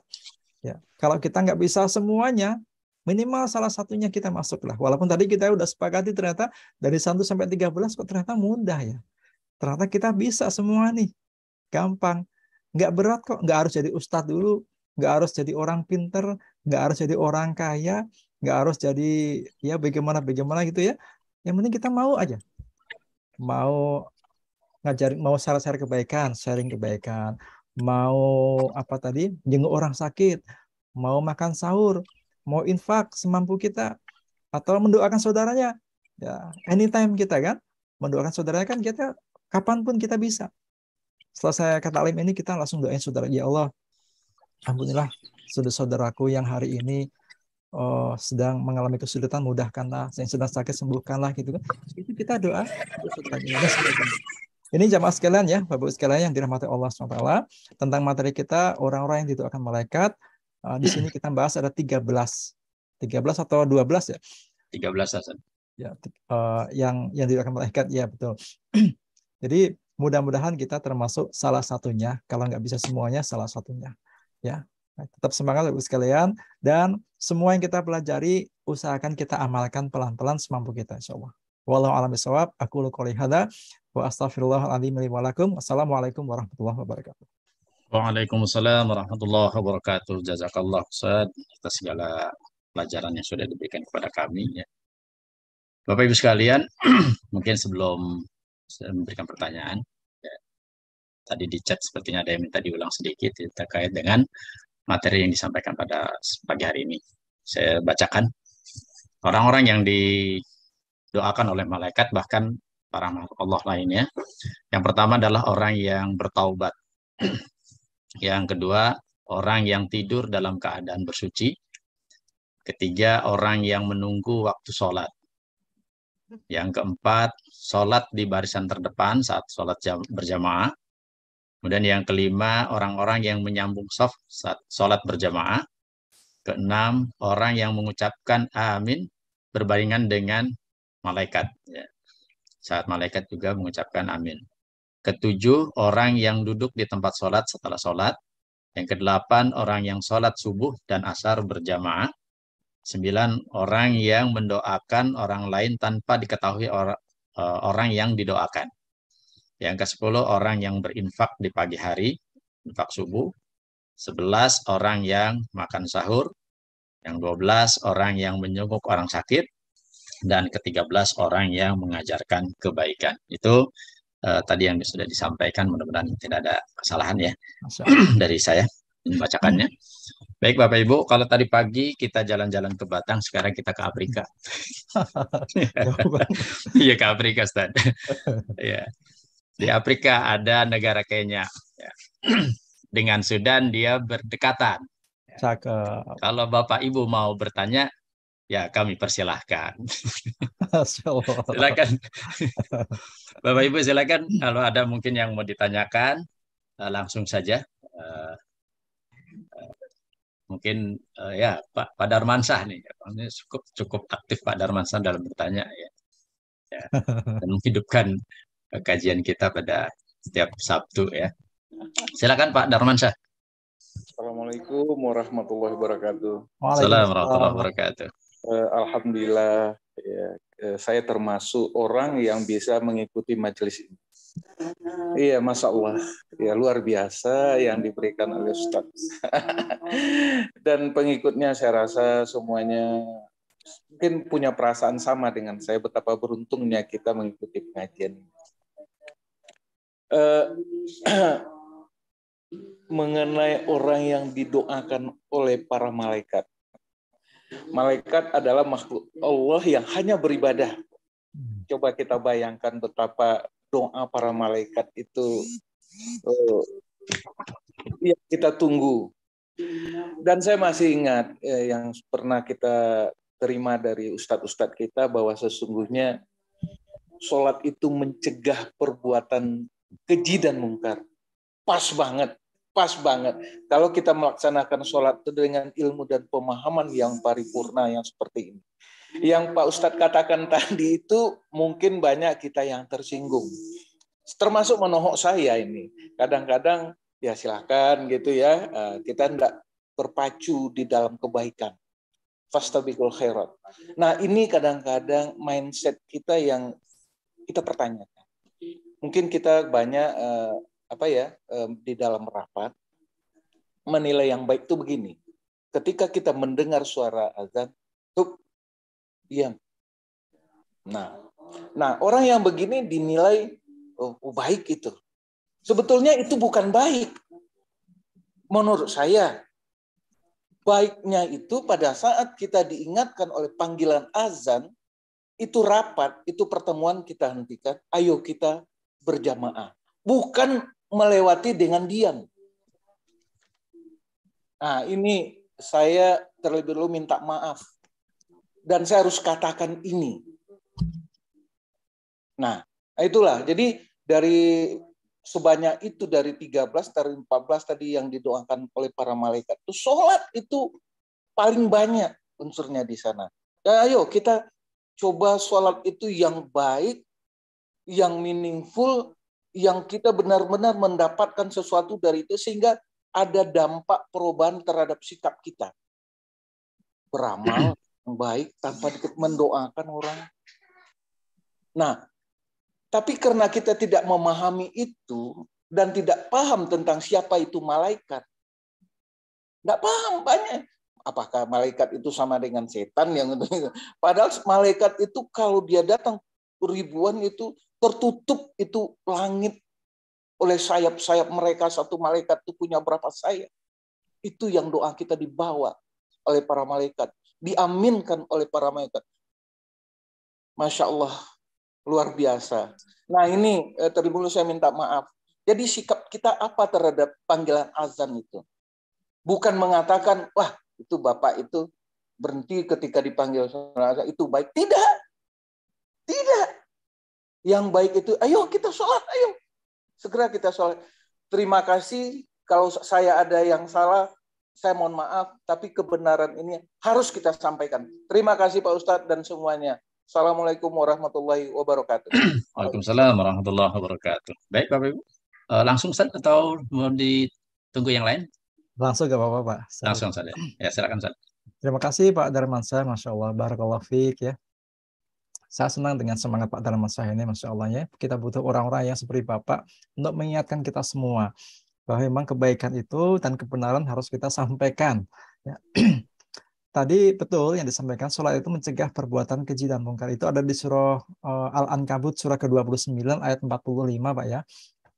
ya kalau kita nggak bisa semuanya minimal salah satunya kita masuklah walaupun tadi kita udah sepakati ternyata dari satu sampai 13 kok ternyata mudah ya Ternyata kita bisa semua nih. Gampang. Nggak berat kok. Nggak harus jadi ustadz dulu. Nggak harus jadi orang pinter. Nggak harus jadi orang kaya. Nggak harus jadi ya bagaimana-bagaimana gitu ya. Yang penting kita mau aja. Mau ngajarin mau share-share kebaikan, sharing kebaikan, mau apa tadi, jenguk orang sakit, mau makan sahur, mau infak semampu kita atau mendoakan saudaranya. Ya, anytime kita kan mendoakan saudaranya kan kita Kapanpun kita bisa. Setelah saya alim ini, kita langsung doain saudara. Ya Allah, Ampunilah saudara saudaraku yang hari ini oh, sedang mengalami kesulitan mudahkanlah yang sedang sakit sembuhkanlah gitu kan itu kita doa ini jamaah sekalian ya Bapak Ibu sekalian yang dirahmati Allah SWT tentang materi kita orang-orang yang didoakan malaikat eh, di sini kita bahas ada 13 13 atau 12 ya 13 Hasan ya uh, yang yang didoakan malaikat ya betul jadi mudah-mudahan kita termasuk salah satunya. Kalau nggak bisa semuanya, salah satunya. Ya, tetap semangat Bapak sekalian dan semua yang kita pelajari usahakan kita amalkan pelan-pelan semampu kita Insya Allah. Wallahu a'lam bishawab. Aku qouli hadza wa astaghfirullahaladzim li wa lakum. Wassalamualaikum warahmatullahi wabarakatuh. Waalaikumsalam warahmatullahi wabarakatuh. Jazakallah Ustaz atas segala pelajaran yang sudah diberikan kepada kami ya. Bapak Ibu sekalian, mungkin sebelum memberikan pertanyaan. Ya. Tadi di chat sepertinya ada yang minta diulang sedikit ya, terkait dengan materi yang disampaikan pada pagi hari ini. Saya bacakan. Orang-orang yang didoakan oleh malaikat bahkan para makhluk Allah lainnya. Yang pertama adalah orang yang bertaubat. yang kedua, orang yang tidur dalam keadaan bersuci. Ketiga, orang yang menunggu waktu sholat. Yang keempat, sholat di barisan terdepan saat sholat berjamaah. Kemudian yang kelima, orang-orang yang menyambung soft saat sholat berjamaah. Keenam, orang yang mengucapkan amin berbaringan dengan malaikat. Ya. Saat malaikat juga mengucapkan amin. Ketujuh, orang yang duduk di tempat sholat setelah sholat. Yang kedelapan, orang yang sholat subuh dan asar berjamaah. Sembilan orang yang mendoakan orang lain tanpa diketahui or, eh, orang yang didoakan. Yang ke sepuluh orang yang berinfak di pagi hari, infak subuh. Sebelas orang yang makan sahur. Yang dua belas orang yang menyenguk orang sakit. Dan ketiga belas orang yang mengajarkan kebaikan. Itu uh, tadi yang sudah disampaikan mudah-mudahan tidak ada kesalahan ya dari saya membacakannya. Baik Bapak Ibu, kalau tadi pagi kita jalan-jalan ke Batang, sekarang kita ke Afrika. Iya ke Afrika, stand ya. Di Afrika ada negara Kenya. Ya. Dengan Sudan dia berdekatan. Ya. Kalau Bapak Ibu mau bertanya, ya kami persilahkan. silakan. Bapak Ibu silakan kalau ada mungkin yang mau ditanyakan eh, langsung saja eh, mungkin uh, ya Pak Pak Darmansah nih ini cukup cukup aktif Pak Darmansah dalam bertanya ya, ya. dan menghidupkan uh, kajian kita pada setiap Sabtu ya silakan Pak Darmansah Assalamualaikum warahmatullahi wabarakatuh Assalamualaikum warahmatullahi wabarakatuh uh, Alhamdulillah ya, uh, saya termasuk orang yang bisa mengikuti majelis ini Iya, masa Allah. Ya, luar biasa yang diberikan oleh Ustaz. Dan pengikutnya saya rasa semuanya mungkin punya perasaan sama dengan saya betapa beruntungnya kita mengikuti pengajian eh, mengenai orang yang didoakan oleh para malaikat. Malaikat adalah makhluk Allah yang hanya beribadah. Coba kita bayangkan betapa doa para malaikat itu uh, eh, yang kita tunggu. Dan saya masih ingat eh, yang pernah kita terima dari ustadz-ustadz kita bahwa sesungguhnya sholat itu mencegah perbuatan keji dan mungkar. Pas banget, pas banget. Kalau kita melaksanakan sholat itu dengan ilmu dan pemahaman yang paripurna yang seperti ini yang Pak Ustadz katakan tadi itu mungkin banyak kita yang tersinggung. Termasuk menohok saya ini. Kadang-kadang ya silahkan gitu ya, eh, kita tidak berpacu di dalam kebaikan. Fastabikul khairat. Nah ini kadang-kadang mindset kita yang kita pertanyakan. Mungkin kita banyak eh, apa ya eh, di dalam rapat menilai yang baik itu begini. Ketika kita mendengar suara azan, tuh diam. Nah, nah orang yang begini dinilai oh, oh baik itu. Sebetulnya itu bukan baik. Menurut saya, baiknya itu pada saat kita diingatkan oleh panggilan azan, itu rapat, itu pertemuan kita hentikan. Ayo kita berjamaah. Bukan melewati dengan diam. Nah, ini saya terlebih dulu minta maaf dan saya harus katakan ini. Nah, itulah. Jadi dari sebanyak itu dari 13 dari 14 tadi yang didoakan oleh para malaikat itu sholat itu paling banyak unsurnya di sana. Ya, ayo kita coba sholat itu yang baik, yang meaningful, yang kita benar-benar mendapatkan sesuatu dari itu sehingga ada dampak perubahan terhadap sikap kita. Beramal baik tanpa mendoakan orang. Nah, tapi karena kita tidak memahami itu dan tidak paham tentang siapa itu malaikat, tidak paham banyak. Apakah malaikat itu sama dengan setan yang itu? Padahal malaikat itu kalau dia datang ribuan itu tertutup itu langit oleh sayap-sayap mereka satu malaikat itu punya berapa sayap? Itu yang doa kita dibawa oleh para malaikat diaminkan oleh para malaikat. Masya Allah, luar biasa. Nah ini terlebih dahulu saya minta maaf. Jadi sikap kita apa terhadap panggilan azan itu? Bukan mengatakan, wah itu bapak itu berhenti ketika dipanggil azan itu baik. Tidak. Tidak. Yang baik itu, ayo kita sholat, ayo. Segera kita sholat. Terima kasih kalau saya ada yang salah, saya mohon maaf, tapi kebenaran ini harus kita sampaikan. Terima kasih Pak Ustadz dan semuanya. Assalamualaikum warahmatullahi wabarakatuh. Waalaikumsalam warahmatullahi wabarakatuh. Baik Bapak Ibu, eh, langsung Ustadz atau mau ditunggu yang lain? Langsung gak apa-apa Pak. Saya... Langsung saja. Ya. ya silakan Ustadz. Terima kasih Pak Darmansyah, Masya Allah, Barakallah Fik ya. Saya senang dengan semangat Pak Darmansyah ini, Masya Allah ya. Kita butuh orang-orang yang seperti Bapak untuk mengingatkan kita semua bahwa memang kebaikan itu dan kebenaran harus kita sampaikan. Ya. Tadi betul yang disampaikan sholat itu mencegah perbuatan keji dan mungkar. Itu ada di surah uh, Al-Ankabut surah ke-29 ayat 45, Pak ya.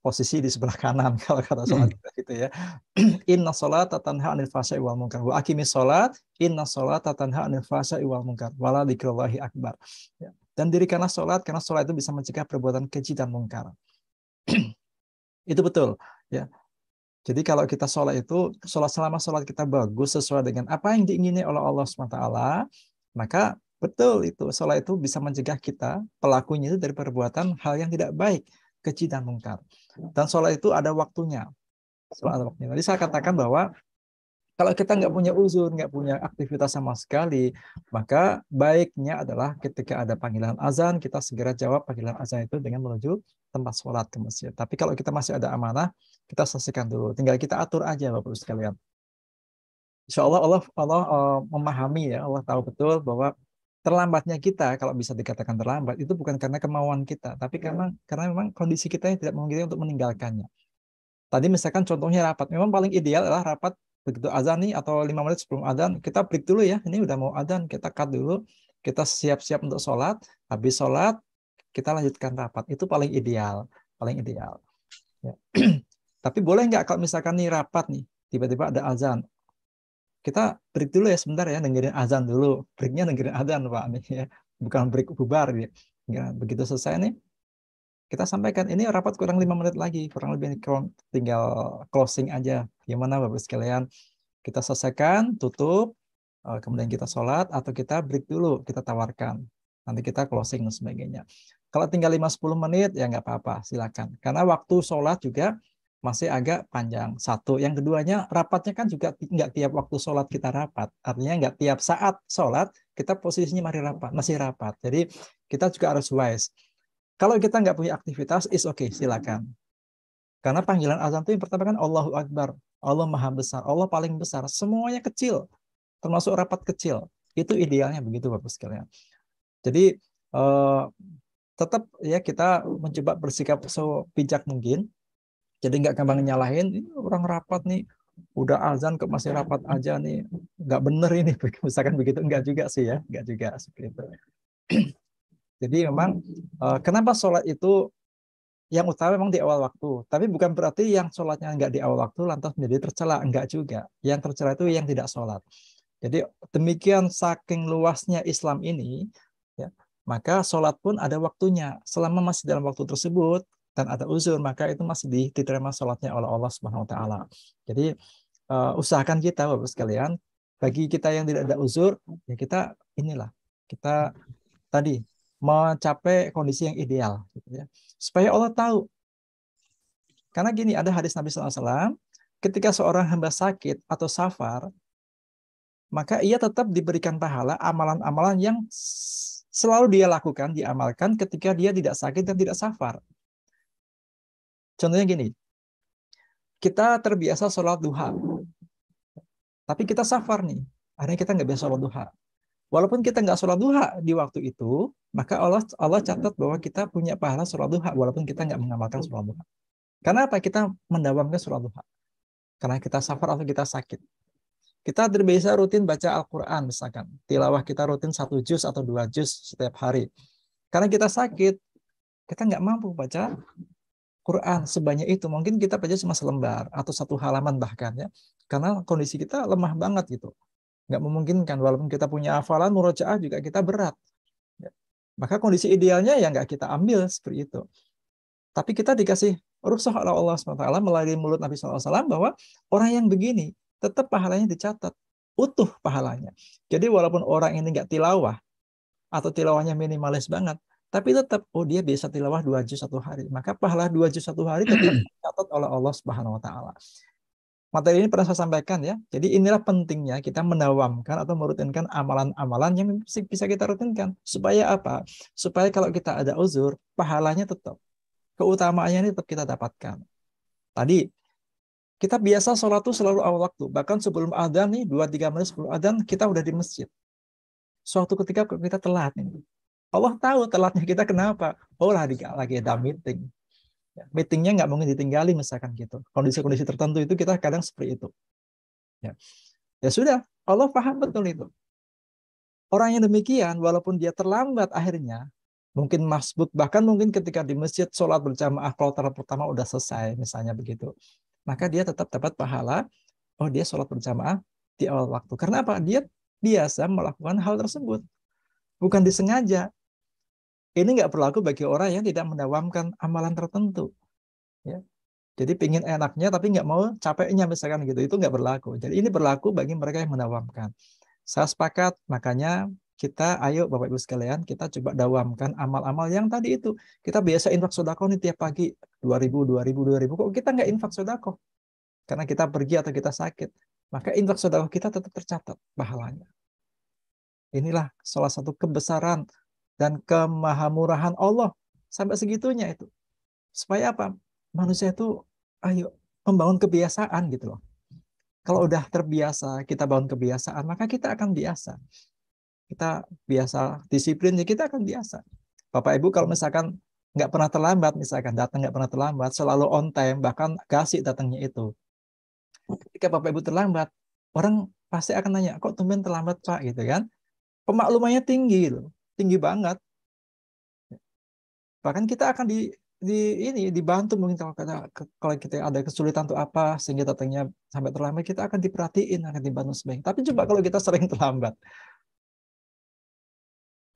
Posisi di sebelah kanan kalau kata sholat hmm. kita gitu ya. inna sholat tatanha anil fasa iwal mungkar. Wa akimi sholat, inna sholat tatanha anil fasa iwal mungkar. Wala dikrullahi akbar. Ya. Dan dirikanlah sholat, karena sholat itu bisa mencegah perbuatan keji dan mungkar. itu betul. ya jadi kalau kita sholat itu, sholat selama sholat kita bagus sesuai dengan apa yang diingini oleh Allah SWT, maka betul itu sholat itu bisa mencegah kita, pelakunya itu dari perbuatan hal yang tidak baik, keji dan mungkar. Dan sholat itu ada waktunya. Jadi waktunya. Tadi saya katakan bahwa kalau kita nggak punya uzur, nggak punya aktivitas sama sekali, maka baiknya adalah ketika ada panggilan azan, kita segera jawab panggilan azan itu dengan menuju tempat sholat ke masjid. Tapi kalau kita masih ada amanah, kita selesaikan dulu. Tinggal kita atur aja, Bapak-Ibu sekalian. Insya Allah Allah, Allah eh, uh, memahami ya, Allah tahu betul bahwa terlambatnya kita kalau bisa dikatakan terlambat itu bukan karena kemauan kita tapi iya. karena karena memang kondisi kita yang tidak memungkinkan untuk meninggalkannya tadi misalkan contohnya rapat memang paling ideal adalah rapat begitu azan nih atau lima menit sebelum azan kita break dulu ya ini udah mau azan kita cut dulu kita siap-siap untuk sholat habis sholat kita lanjutkan rapat itu paling ideal paling ideal ya. tapi boleh nggak kalau misalkan nih rapat nih tiba-tiba ada azan kita break dulu ya sebentar ya dengerin azan dulu breaknya dengerin azan pak nih ya bukan break bubar ya begitu selesai nih kita sampaikan ini rapat kurang lima menit lagi, kurang lebih tinggal closing aja. Gimana Bapak sekalian? Kita selesaikan, tutup, eh, kemudian kita sholat atau kita break dulu, kita tawarkan. Nanti kita closing dan sebagainya. Kalau tinggal 5 sepuluh menit ya nggak apa-apa, silakan. Karena waktu sholat juga masih agak panjang. Satu, yang keduanya rapatnya kan juga nggak tiap waktu sholat kita rapat. Artinya nggak tiap saat sholat kita posisinya masih rapat, masih rapat. Jadi kita juga harus wise kalau kita nggak punya aktivitas, is okay, silakan. Karena panggilan azan itu yang pertama kan Allahu Akbar, Allah Maha Besar, Allah paling besar, semuanya kecil, termasuk rapat kecil. Itu idealnya begitu Bapak sekalian. Jadi eh, tetap ya kita mencoba bersikap sebijak mungkin. Jadi nggak gampang nyalahin, orang rapat nih, udah azan kok masih rapat aja nih, nggak bener ini, misalkan begitu, nggak juga sih ya, nggak juga seperti itu. Jadi memang hmm. eh, kenapa sholat itu yang utama memang di awal waktu, tapi bukan berarti yang sholatnya enggak di awal waktu lantas menjadi tercela, enggak juga. Yang tercela itu yang tidak sholat. Jadi demikian saking luasnya Islam ini, ya, maka sholat pun ada waktunya. Selama masih dalam waktu tersebut dan ada uzur, maka itu masih diterima sholatnya oleh Allah Subhanahu Taala. Jadi uh, usahakan kita, bapak sekalian, bagi kita yang tidak ada uzur, ya kita inilah kita tadi mencapai kondisi yang ideal gitu ya. supaya Allah tahu karena gini ada hadis Nabi SAW ketika seorang hamba sakit atau safar maka ia tetap diberikan pahala amalan-amalan yang selalu dia lakukan diamalkan ketika dia tidak sakit dan tidak safar contohnya gini kita terbiasa sholat duha tapi kita safar nih akhirnya kita nggak biasa sholat duha Walaupun kita nggak sholat duha di waktu itu, maka Allah Allah hmm. catat bahwa kita punya pahala sholat duha walaupun kita nggak mengamalkan sholat duha. Karena apa? Kita mendawamkan sholat duha. Karena kita safar atau kita sakit. Kita terbiasa rutin baca Al-Quran misalkan. Tilawah kita rutin satu juz atau dua juz setiap hari. Karena kita sakit, kita nggak mampu baca Quran sebanyak itu. Mungkin kita baca cuma selembar atau satu halaman bahkan ya. Karena kondisi kita lemah banget gitu nggak memungkinkan walaupun kita punya hafalan murojaah juga kita berat ya. maka kondisi idealnya ya nggak kita ambil seperti itu tapi kita dikasih rukshoh oleh Allah SWT melalui mulut Nabi SAW bahwa orang yang begini tetap pahalanya dicatat utuh pahalanya jadi walaupun orang ini nggak tilawah atau tilawahnya minimalis banget tapi tetap oh dia biasa tilawah dua juz satu hari maka pahala dua juz satu hari tetap dicatat oleh Allah Subhanahu Wa Taala materi ini pernah saya sampaikan ya. Jadi inilah pentingnya kita mendawamkan atau merutinkan amalan-amalan yang bisa kita rutinkan. Supaya apa? Supaya kalau kita ada uzur, pahalanya tetap. Keutamaannya ini tetap kita dapatkan. Tadi kita biasa sholat itu selalu awal waktu. Bahkan sebelum adzan nih, 2-3 menit sebelum adzan, kita udah di masjid. Suatu ketika kita telat. Nih. Allah tahu telatnya kita kenapa. Oh, lagi, lagi ada meeting. Ya, meetingnya nggak mungkin ditinggali misalkan gitu kondisi-kondisi tertentu itu kita kadang seperti itu ya ya sudah Allah paham betul itu orang yang demikian walaupun dia terlambat akhirnya mungkin masbuk bahkan mungkin ketika di masjid sholat berjamaah kloter pertama udah selesai misalnya begitu maka dia tetap dapat pahala oh dia sholat berjamaah di awal waktu karena apa dia biasa melakukan hal tersebut bukan disengaja ini nggak berlaku bagi orang yang tidak mendawamkan amalan tertentu. Ya. Jadi pingin enaknya tapi nggak mau capeknya misalkan gitu. Itu nggak berlaku. Jadi ini berlaku bagi mereka yang mendawamkan. Saya sepakat, makanya kita ayo Bapak Ibu sekalian kita coba dawamkan amal-amal yang tadi itu. Kita biasa infak sodako nih tiap pagi 2000 2000 2000 kok kita nggak infak sodako karena kita pergi atau kita sakit. Maka infak sodako kita tetap tercatat pahalanya. Inilah salah satu kebesaran dan kemahamurahan Allah sampai segitunya itu. Supaya apa? Manusia itu ayo membangun kebiasaan gitu loh. Kalau udah terbiasa, kita bangun kebiasaan, maka kita akan biasa. Kita biasa disiplinnya, kita akan biasa. Bapak Ibu kalau misalkan nggak pernah terlambat, misalkan datang nggak pernah terlambat, selalu on time, bahkan kasih datangnya itu. Ketika Bapak Ibu terlambat, orang pasti akan nanya, kok tumben terlambat Pak gitu kan? Pemaklumannya tinggi loh. Gitu tinggi banget. Bahkan kita akan di, di ini dibantu mungkin kalau kita kalau kita ada kesulitan untuk apa sehingga datangnya sampai terlambat kita akan diperhatiin akan dibantu sebaik. Tapi coba kalau kita sering terlambat,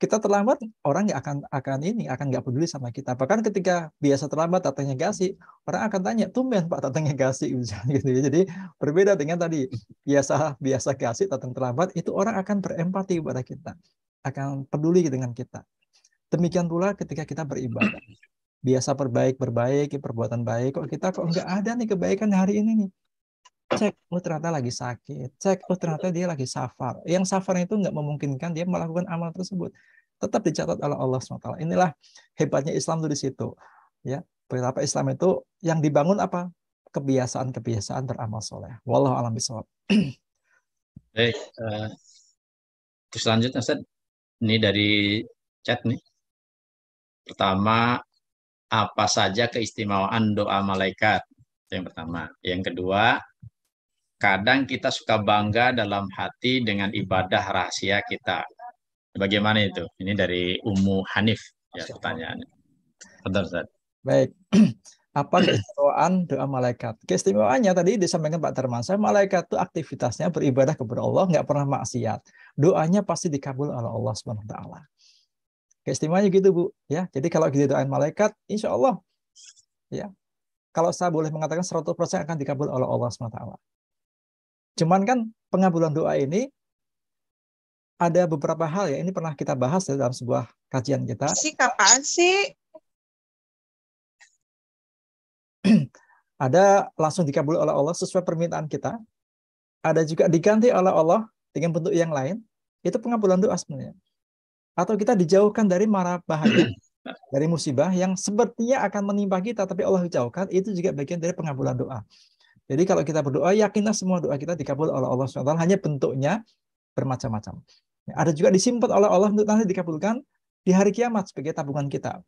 kita terlambat orang yang akan akan ini akan nggak peduli sama kita. Bahkan ketika biasa terlambat datangnya gasi, orang akan tanya tumben pak datangnya gasi gitu. Jadi berbeda dengan tadi biasa biasa gasi datang terlambat itu orang akan berempati kepada kita akan peduli dengan kita. Demikian pula ketika kita beribadah. Biasa perbaik berbaik, perbuatan baik. Kok kita kok nggak ada nih kebaikan hari ini nih. Cek, oh ternyata lagi sakit. Cek, oh ternyata dia lagi safar. Yang safar itu nggak memungkinkan dia melakukan amal tersebut. Tetap dicatat oleh Allah SWT. Inilah hebatnya Islam itu di situ. Ya, berapa Islam itu yang dibangun apa? Kebiasaan-kebiasaan beramal soleh. Wallahu alam bisawab. Baik, uh, selanjutnya Ustaz, ini dari chat nih. Pertama, apa saja keistimewaan doa malaikat? yang pertama. Yang kedua, kadang kita suka bangga dalam hati dengan ibadah rahasia kita. Bagaimana itu? Ini dari Umu Hanif ya pertanyaannya. Baik. apa keistimewaan doa malaikat? Keistimewaannya tadi disampaikan Pak Darmansyah, malaikat itu aktivitasnya beribadah kepada Allah, nggak pernah maksiat. Doanya pasti dikabul oleh Allah swt wa Keistimewaannya gitu, Bu, ya. Jadi kalau kita doain malaikat, insya Allah ya. Kalau saya boleh mengatakan 100% akan dikabul oleh Allah swt Cuman kan pengabulan doa ini ada beberapa hal ya. Ini pernah kita bahas ya, dalam sebuah kajian kita. Sih kapan sih? ada langsung dikabul oleh Allah sesuai permintaan kita. Ada juga diganti oleh Allah dengan bentuk yang lain. Itu pengabulan doa sebenarnya. Atau kita dijauhkan dari mara bahaya, dari musibah yang sepertinya akan menimpa kita, tapi Allah jauhkan, itu juga bagian dari pengabulan doa. Jadi kalau kita berdoa, yakinlah semua doa kita dikabul oleh Allah SWT, hanya bentuknya bermacam-macam. Ada juga disimpan oleh Allah untuk nanti dikabulkan di hari kiamat sebagai tabungan kita.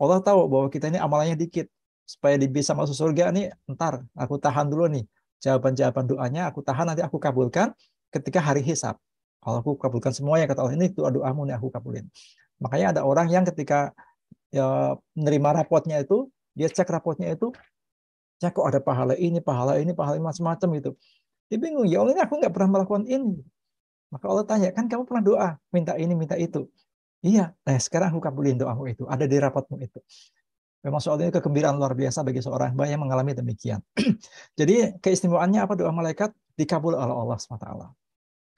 Allah tahu bahwa kita ini amalannya dikit, supaya bisa masuk surga nih ntar aku tahan dulu nih jawaban-jawaban doanya aku tahan nanti aku kabulkan ketika hari hisap kalau aku kabulkan semuanya kata Allah ini doa doamu nih aku kabulin makanya ada orang yang ketika ya, menerima rapotnya itu dia cek rapotnya itu cek ya, kok ada pahala ini pahala ini pahala ini macam-macam gitu dia bingung ya Allah ini aku nggak pernah melakukan ini maka Allah tanya kan kamu pernah doa minta ini minta itu iya nah sekarang aku kabulin doamu itu ada di rapatmu itu Memang soal ini kegembiraan luar biasa bagi seorang hamba yang mengalami demikian. Jadi keistimewaannya apa doa malaikat dikabul oleh Allah SWT.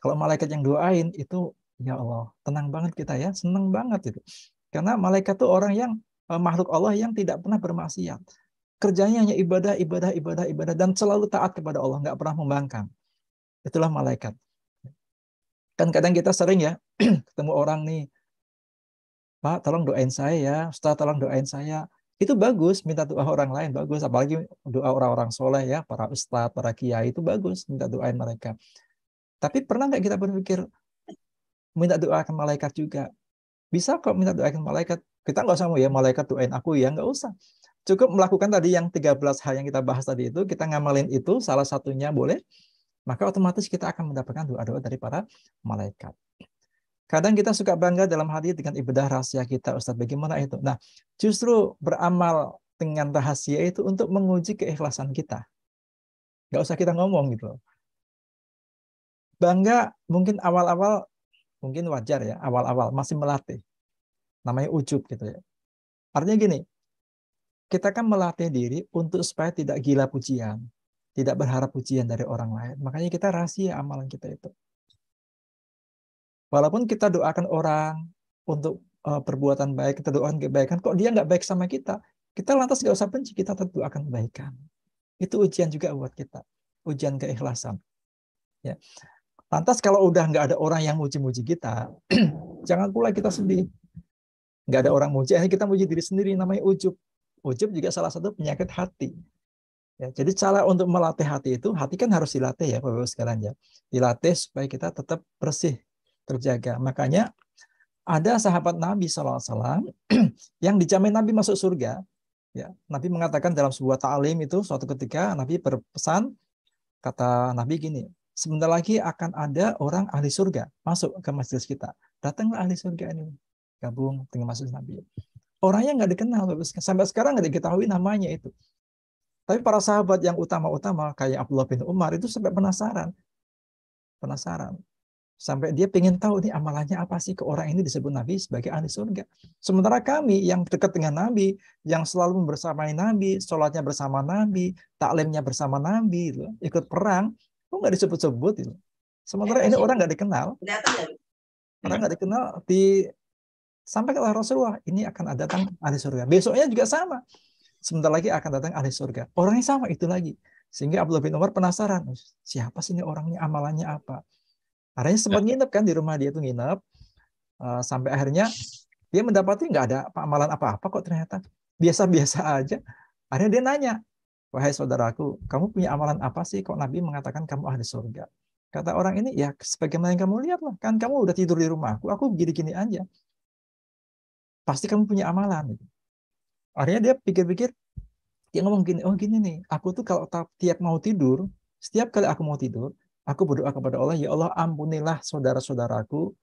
Kalau malaikat yang doain itu ya Allah tenang banget kita ya seneng banget itu. Karena malaikat itu orang yang eh, makhluk Allah yang tidak pernah bermaksiat. Kerjanya hanya ibadah, ibadah, ibadah, ibadah dan selalu taat kepada Allah, nggak pernah membangkang. Itulah malaikat. Kan kadang kita sering ya ketemu orang nih, Pak, tolong doain saya ya. Ustaz, tolong doain saya itu bagus minta doa orang lain bagus apalagi doa orang-orang soleh ya para ustadz para kiai itu bagus minta doain mereka tapi pernah nggak kita berpikir minta doa ke malaikat juga bisa kok minta doa ke malaikat kita nggak usah mau ya malaikat doain aku ya nggak usah cukup melakukan tadi yang 13 hal yang kita bahas tadi itu kita ngamalin itu salah satunya boleh maka otomatis kita akan mendapatkan doa-doa dari para malaikat Kadang kita suka bangga dalam hati dengan ibadah rahasia kita, Ustadz. Bagaimana itu? Nah, justru beramal dengan rahasia itu untuk menguji keikhlasan kita. Gak usah kita ngomong gitu. Bangga mungkin awal-awal, mungkin wajar ya, awal-awal masih melatih. Namanya ujub gitu ya. Artinya gini, kita kan melatih diri untuk supaya tidak gila pujian. Tidak berharap pujian dari orang lain. Makanya kita rahasia amalan kita itu. Walaupun kita doakan orang untuk uh, perbuatan baik, kita doakan kebaikan, kok dia nggak baik sama kita? Kita lantas nggak usah benci, kita tetap doakan kebaikan. Itu ujian juga buat kita, ujian keikhlasan. Ya. Lantas kalau udah nggak ada orang yang muji-muji kita, jangan pula kita sedih. Nggak ada orang muji, akhirnya kita muji diri sendiri, namanya ujub. Ujub juga salah satu penyakit hati. Ya, jadi cara untuk melatih hati itu, hati kan harus dilatih ya Bapak-Ibu sekalian ya. Dilatih supaya kita tetap bersih terjaga. Makanya ada sahabat Nabi SAW yang dijamin Nabi masuk surga. Ya, Nabi mengatakan dalam sebuah ta'lim itu suatu ketika Nabi berpesan, kata Nabi gini, sebentar lagi akan ada orang ahli surga masuk ke masjid kita. Datanglah ahli surga ini, gabung dengan masjid Nabi. Orangnya nggak dikenal, sampai sekarang nggak diketahui namanya itu. Tapi para sahabat yang utama-utama kayak Abdullah bin Umar itu sampai penasaran. Penasaran. Sampai dia pengen tahu nih amalannya apa sih ke orang ini disebut Nabi sebagai ahli surga. Sementara kami yang dekat dengan Nabi, yang selalu bersamai Nabi, sholatnya bersama Nabi, taklimnya bersama Nabi, gitu, ikut perang, kok nggak disebut-sebut itu. Sementara ya, ini orang nggak dikenal. Ya, orang nggak dikenal di sampai ke Rasulullah ini akan datang ahli surga. Besoknya juga sama. Sebentar lagi akan datang ahli surga. Orangnya sama itu lagi. Sehingga Abdullah bin Umar penasaran, siapa sih ini orangnya, amalannya apa? akhirnya sempat nginep kan di rumah dia tuh nginep uh, sampai akhirnya dia mendapati nggak ada amalan apa-apa kok ternyata biasa-biasa aja. Akhirnya dia nanya, wahai saudaraku, kamu punya amalan apa sih kok Nabi mengatakan kamu ahli surga? Kata orang ini, ya sebagaimana yang kamu lihat lah, kan kamu udah tidur di rumahku, aku gini-gini aja. Pasti kamu punya amalan. Akhirnya dia pikir-pikir, dia ngomong gini, oh gini nih, aku tuh kalau tiap mau tidur, setiap kali aku mau tidur, Aku berdoa kepada Allah, ya Allah ampunilah saudara-saudaraku,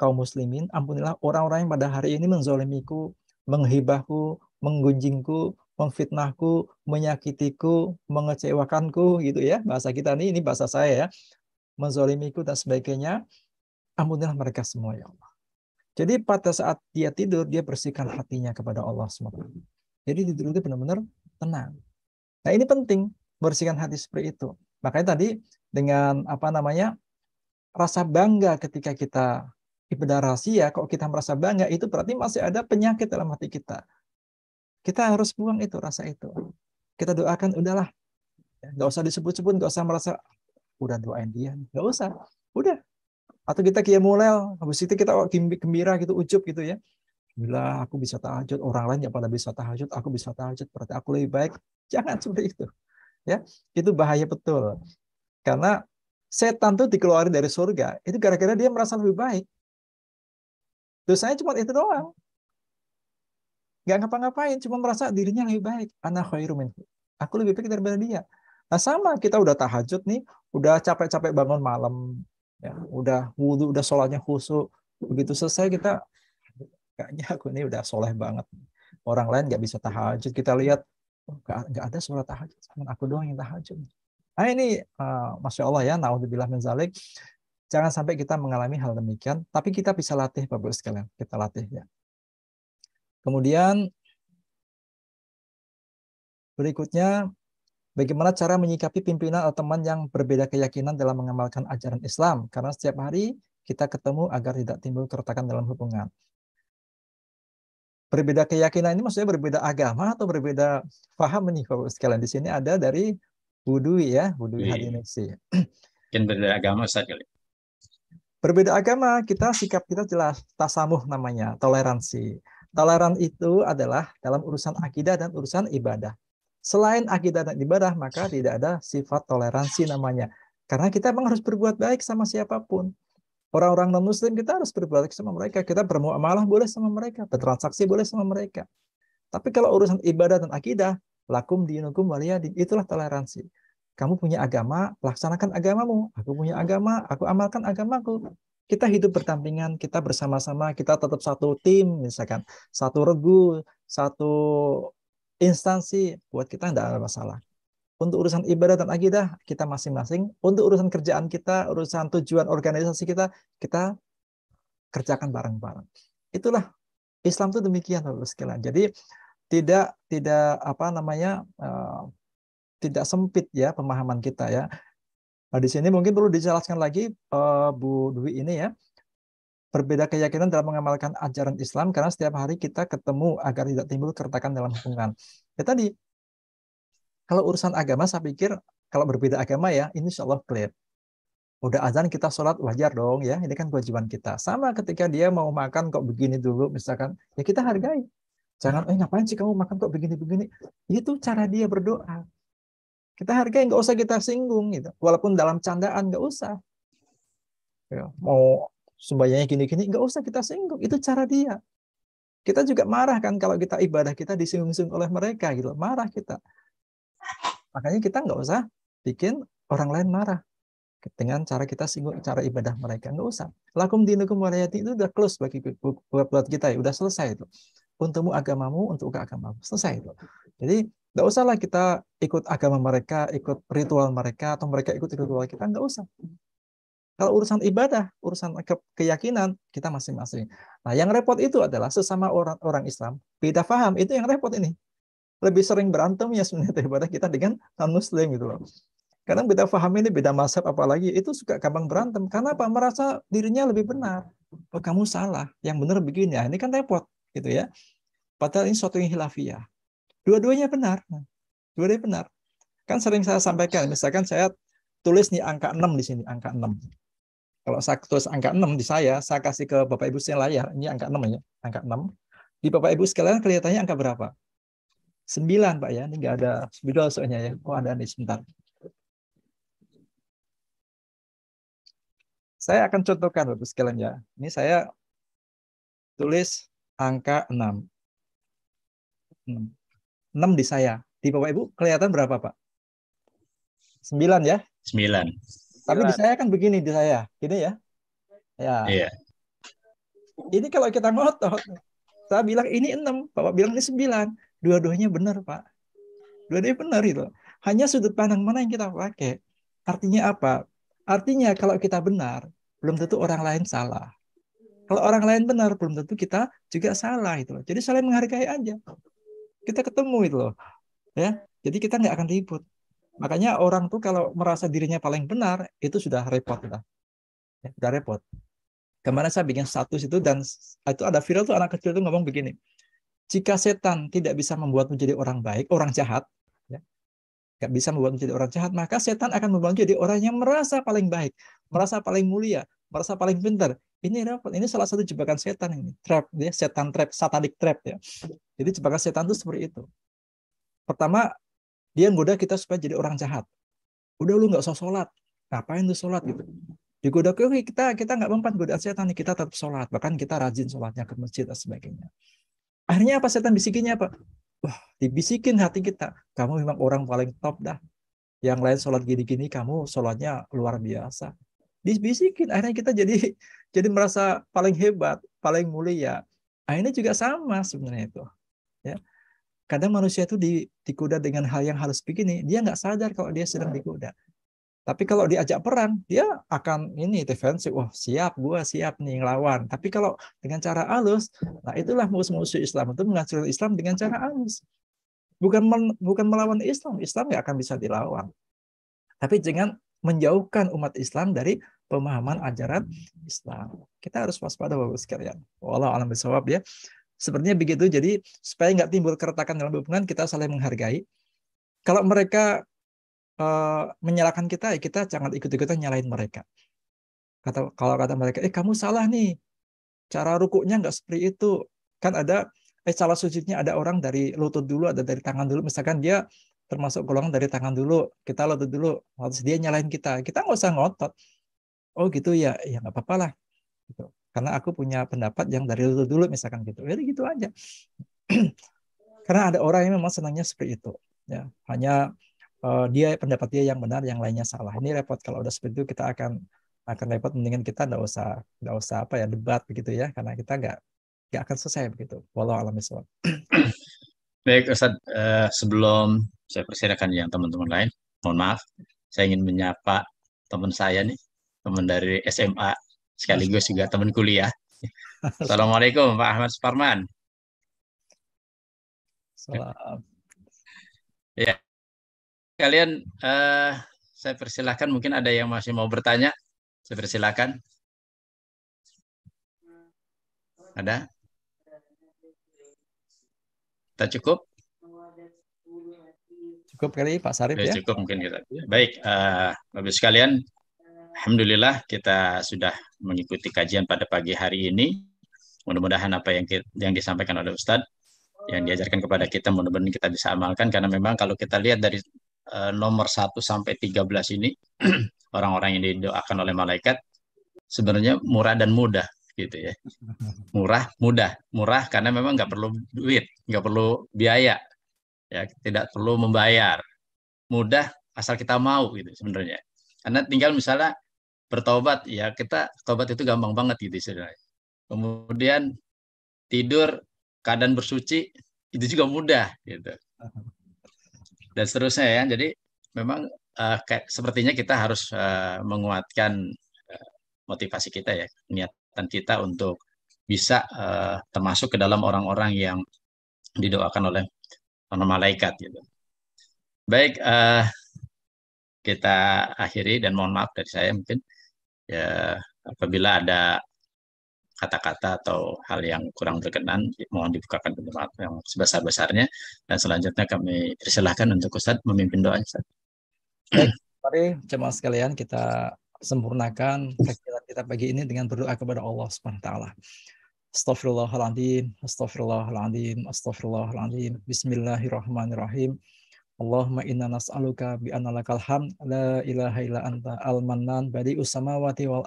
kaum muslimin, ampunilah orang-orang yang pada hari ini menzolimiku, menghibahku, menggunjingku, mengfitnahku, menyakitiku, mengecewakanku, gitu ya. Bahasa kita nih, ini bahasa saya ya. Menzolimiku dan sebagainya. Ampunilah mereka semua, ya Allah. Jadi pada saat dia tidur, dia bersihkan hatinya kepada Allah SWT. Jadi tidur itu benar-benar tenang. Nah ini penting, bersihkan hati seperti itu. Makanya tadi dengan apa namanya rasa bangga ketika kita ibadah rahasia, kalau kita merasa bangga itu berarti masih ada penyakit dalam hati kita. Kita harus buang itu rasa itu. Kita doakan udahlah, ya, nggak usah disebut-sebut, nggak usah merasa udah doain dia, nggak usah, udah. Atau kita kia mulel, habis itu kita gembira gitu, ujub gitu ya. Bila aku bisa tahajud, orang lain yang pada bisa tahajud, aku bisa tahajud, berarti aku lebih baik. Jangan seperti itu ya itu bahaya betul karena setan tuh dikeluarin dari surga itu gara-gara dia merasa lebih baik dosanya cuma itu doang nggak ngapa-ngapain cuma merasa dirinya lebih baik anak aku lebih baik daripada dia nah sama kita udah tahajud nih udah capek-capek bangun malam ya udah wudhu udah sholatnya khusyuk begitu selesai kita kayaknya aku ini udah soleh banget orang lain nggak bisa tahajud kita lihat Oh, nggak ada surat tahajud cuma aku doang yang tahajud nah ini uh, masya Allah ya naudzubillah min zalik jangan sampai kita mengalami hal demikian tapi kita bisa latih bapak ibu sekalian kita latih ya kemudian berikutnya bagaimana cara menyikapi pimpinan atau teman yang berbeda keyakinan dalam mengamalkan ajaran Islam karena setiap hari kita ketemu agar tidak timbul keretakan dalam hubungan berbeda keyakinan ini maksudnya berbeda agama atau berbeda paham nih kalau sekalian di sini ada dari Budui ya, Budui iya. Hadinesi. Mungkin berbeda agama Ustaz Berbeda agama, kita sikap kita jelas tasamuh namanya, toleransi. Toleran itu adalah dalam urusan akidah dan urusan ibadah. Selain akidah dan ibadah, maka tidak ada sifat toleransi namanya. Karena kita memang harus berbuat baik sama siapapun. Orang-orang non-muslim kita harus berbalik sama mereka. Kita bermuamalah boleh sama mereka. Bertransaksi boleh sama mereka. Tapi kalau urusan ibadah dan akidah, lakum dinukum waliyadin, itulah toleransi. Kamu punya agama, laksanakan agamamu. Aku punya agama, aku amalkan agamaku. Kita hidup bertampingan, kita bersama-sama, kita tetap satu tim, misalkan satu regu, satu instansi. Buat kita tidak ada masalah. Untuk urusan ibadah dan akidah, kita masing-masing. Untuk urusan kerjaan kita, urusan tujuan organisasi kita, kita kerjakan bareng-bareng. Itulah Islam itu demikian Bapak sekalian. Jadi tidak tidak apa namanya uh, tidak sempit ya pemahaman kita ya. Nah, di sini mungkin perlu dijelaskan lagi uh, Bu Dwi ini ya berbeda keyakinan dalam mengamalkan ajaran Islam karena setiap hari kita ketemu agar tidak timbul keretakan dalam hubungan. Ya tadi kalau urusan agama, saya pikir kalau berbeda agama ya, ini insya Allah clear. Udah azan kita sholat wajar dong ya, ini kan kewajiban kita. Sama ketika dia mau makan kok begini dulu misalkan, ya kita hargai. Jangan, eh ngapain sih kamu makan kok begini-begini? Itu cara dia berdoa. Kita hargai, nggak usah kita singgung gitu. Walaupun dalam candaan nggak usah. Ya, mau sembahyangnya gini-gini, nggak usah kita singgung. Itu cara dia. Kita juga marah kan kalau kita ibadah kita disinggung-singgung oleh mereka gitu. Marah kita. Makanya kita nggak usah bikin orang lain marah dengan cara kita singgung cara ibadah mereka nggak usah lakum dinukum walayati itu udah close bagi buat kita ya udah selesai itu untukmu agamamu untuk agamamu selesai itu jadi nggak usahlah kita ikut agama mereka ikut ritual mereka atau mereka ikut ritual kita nggak usah kalau urusan ibadah, urusan ke keyakinan kita masing-masing. Nah, yang repot itu adalah sesama orang orang Islam beda paham. Itu yang repot ini lebih sering berantem ya sebenarnya daripada kita dengan non-muslim gitu loh. Kadang beda paham ini, beda mazhab apalagi, itu suka gampang berantem. Karena apa? Merasa dirinya lebih benar. Oh, kamu salah, yang benar begini. Ya, ini kan repot gitu ya. Padahal ini suatu yang hilafiah. Dua-duanya benar. Dua-duanya benar. Kan sering saya sampaikan, misalkan saya tulis nih angka 6 di sini, angka 6. Kalau saya tulis angka 6 di saya, saya kasih ke Bapak Ibu sekalian. layar, ini angka 6 ya, angka 6. Di Bapak Ibu sekalian kelihatannya angka berapa? 9 Pak ya. Ini enggak ada spidol soalnya ya. Oh ada nih sebentar. Saya akan contohkan Bapak sekalian ya. Ini saya tulis angka 6. 6. di saya. Di Bapak Ibu kelihatan berapa Pak? 9 ya? 9. Tapi di saya kan begini di saya. Gini ya. Ya. Iya. Ini kalau kita ngotot, saya bilang ini 6, Bapak bilang ini 9 Dua-duanya benar, Pak. Dua-duanya benar itu. Hanya sudut pandang mana yang kita pakai. Artinya apa? Artinya kalau kita benar, belum tentu orang lain salah. Kalau orang lain benar, belum tentu kita juga salah itu loh. Jadi saling menghargai aja. Kita ketemu itu loh. Ya, jadi kita nggak akan ribut. Makanya orang tuh kalau merasa dirinya paling benar, itu sudah repot lah. Ya, sudah repot. Kemarin saya bikin status itu dan itu ada viral tuh anak kecil tuh ngomong begini. Jika setan tidak bisa membuat menjadi orang baik, orang jahat, ya, gak bisa membuat menjadi orang jahat, maka setan akan membuat menjadi orang yang merasa paling baik, merasa paling mulia, merasa paling pintar. Ini ini salah satu jebakan setan ini, trap, ya, setan trap, satanic trap ya. Jadi jebakan setan itu seperti itu. Pertama, dia menggoda kita supaya jadi orang jahat. Udah lu nggak usah sholat, ngapain lu sholat gitu? digoda oke kita kita nggak mempan godaan setan kita tetap sholat bahkan kita rajin sholatnya ke masjid dan sebagainya Akhirnya apa setan bisikinnya apa? Wah, dibisikin hati kita. Kamu memang orang paling top dah. Yang lain sholat gini-gini, kamu sholatnya luar biasa. Dibisikin. Akhirnya kita jadi jadi merasa paling hebat, paling mulia. Akhirnya juga sama sebenarnya itu. Ya. Kadang manusia itu di, dengan hal yang halus begini, dia nggak sadar kalau dia sedang dikuda. Tapi kalau diajak perang, dia akan ini defensif. Wah, siap, gua siap nih ngelawan. Tapi kalau dengan cara halus, nah itulah musuh-musuh Islam itu menghancurkan Islam dengan cara halus. Bukan men, bukan melawan Islam, Islam nggak akan bisa dilawan. Tapi dengan menjauhkan umat Islam dari pemahaman ajaran Islam. Kita harus waspada bapak sekalian. Walau alam bisawab ya. Sepertinya begitu. Jadi supaya nggak timbul keretakan dalam hubungan, kita saling menghargai. Kalau mereka Eh, menyalahkan kita, ya kita jangan ikut-ikutan nyalain mereka. Kata, kalau kata mereka, eh kamu salah nih, cara rukuknya nggak seperti itu. Kan ada, eh salah sujudnya ada orang dari lutut dulu, ada dari tangan dulu. Misalkan dia termasuk golongan dari tangan dulu, kita lutut dulu, harus dia nyalain kita. Kita nggak usah ngotot. Oh gitu ya, ya nggak apa-apa lah. Gitu. Karena aku punya pendapat yang dari lutut dulu misalkan gitu. Jadi ya, gitu aja. Karena ada orang yang memang senangnya seperti itu. Ya, hanya uh, dia pendapat dia yang benar, yang lainnya salah. Ini repot kalau udah seperti itu kita akan akan repot. Mendingan kita nggak usah nggak usah apa ya debat begitu ya, karena kita nggak nggak akan selesai begitu. Walau alam Baik Ustaz, uh, eh, sebelum saya persilakan yang teman-teman lain, mohon maaf, saya ingin menyapa teman saya nih, teman dari SMA sekaligus juga teman kuliah. Assalamualaikum Pak Ahmad Suparman. Salam. Ya, sekalian, uh, eh, saya persilahkan mungkin ada yang masih mau bertanya. Saya persilahkan. Ada? Kita cukup? Cukup kali Pak Sarif ya, ya? Cukup mungkin kita. Baik, uh, eh, bagus sekalian, Alhamdulillah kita sudah mengikuti kajian pada pagi hari ini. Mudah-mudahan apa yang kita, yang disampaikan oleh Ustadz yang diajarkan kepada kita mudah-mudahan kita bisa amalkan karena memang kalau kita lihat dari Eh, nomor 1 sampai 13 ini orang-orang yang didoakan oleh malaikat sebenarnya murah dan mudah gitu ya. Murah, mudah. Murah karena memang nggak perlu duit, nggak perlu biaya. Ya, tidak perlu membayar. Mudah asal kita mau gitu sebenarnya. Karena tinggal misalnya bertobat ya kita tobat itu gampang banget gitu sebenarnya. Kemudian tidur keadaan bersuci itu juga mudah gitu dan seterusnya ya. Jadi memang uh, kayak, sepertinya kita harus uh, menguatkan uh, motivasi kita ya, niatan kita untuk bisa uh, termasuk ke dalam orang-orang yang didoakan oleh para malaikat gitu. Baik, uh, kita akhiri dan mohon maaf dari saya mungkin ya apabila ada kata-kata atau hal yang kurang berkenan mohon dibukakan pintu maaf yang sebesar-besarnya dan selanjutnya kami persilahkan untuk Ustaz memimpin doa Ustaz. Baik, mari jemaah sekalian kita sempurnakan kegiatan kita pagi ini dengan berdoa kepada Allah Subhanahu wa taala. Astaghfirullahaladzim, astaghfirullahaladzim, astaghfirullahaladzim. Bismillahirrahmanirrahim. Allahumma inna nas'aluka bi lakal hamd la ilaha illa anta al-mannan badi'us samawati wal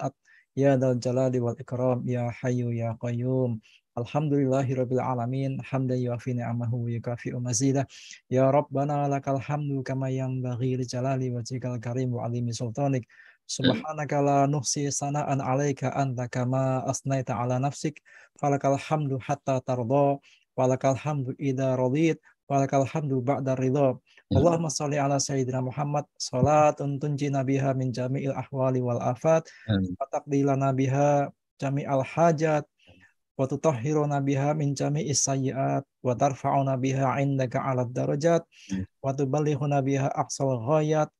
Ya dal jalali wal ikram, ya hayu ya qayyum. Alhamdulillahi Rabbil Alamin Hamdan yuafi ni'amahu wa yukafi'u mazidah Ya Rabbana lakal hamdu kama yang baghiri jalali wa wajikal karim wa alimi sultanik Subhanaka la nuhsi sana'an alaika anta kama asnaita ala nafsik Falakal hamdu hatta tardo Walakal hamdu ida radit walakal hamdu ba'da ridho. Ya. Allahumma salli ala sayyidina Muhammad salatun tunji nabiha min jami'il ahwali wal afat Fatakdila nabiha jami'al hajat wa tutahhiru nabiha min jami'i sayyi'at wa tarfa'u nabiha 'indaka 'ala darajat ya. wa tuballighu nabiha aqsal ghayat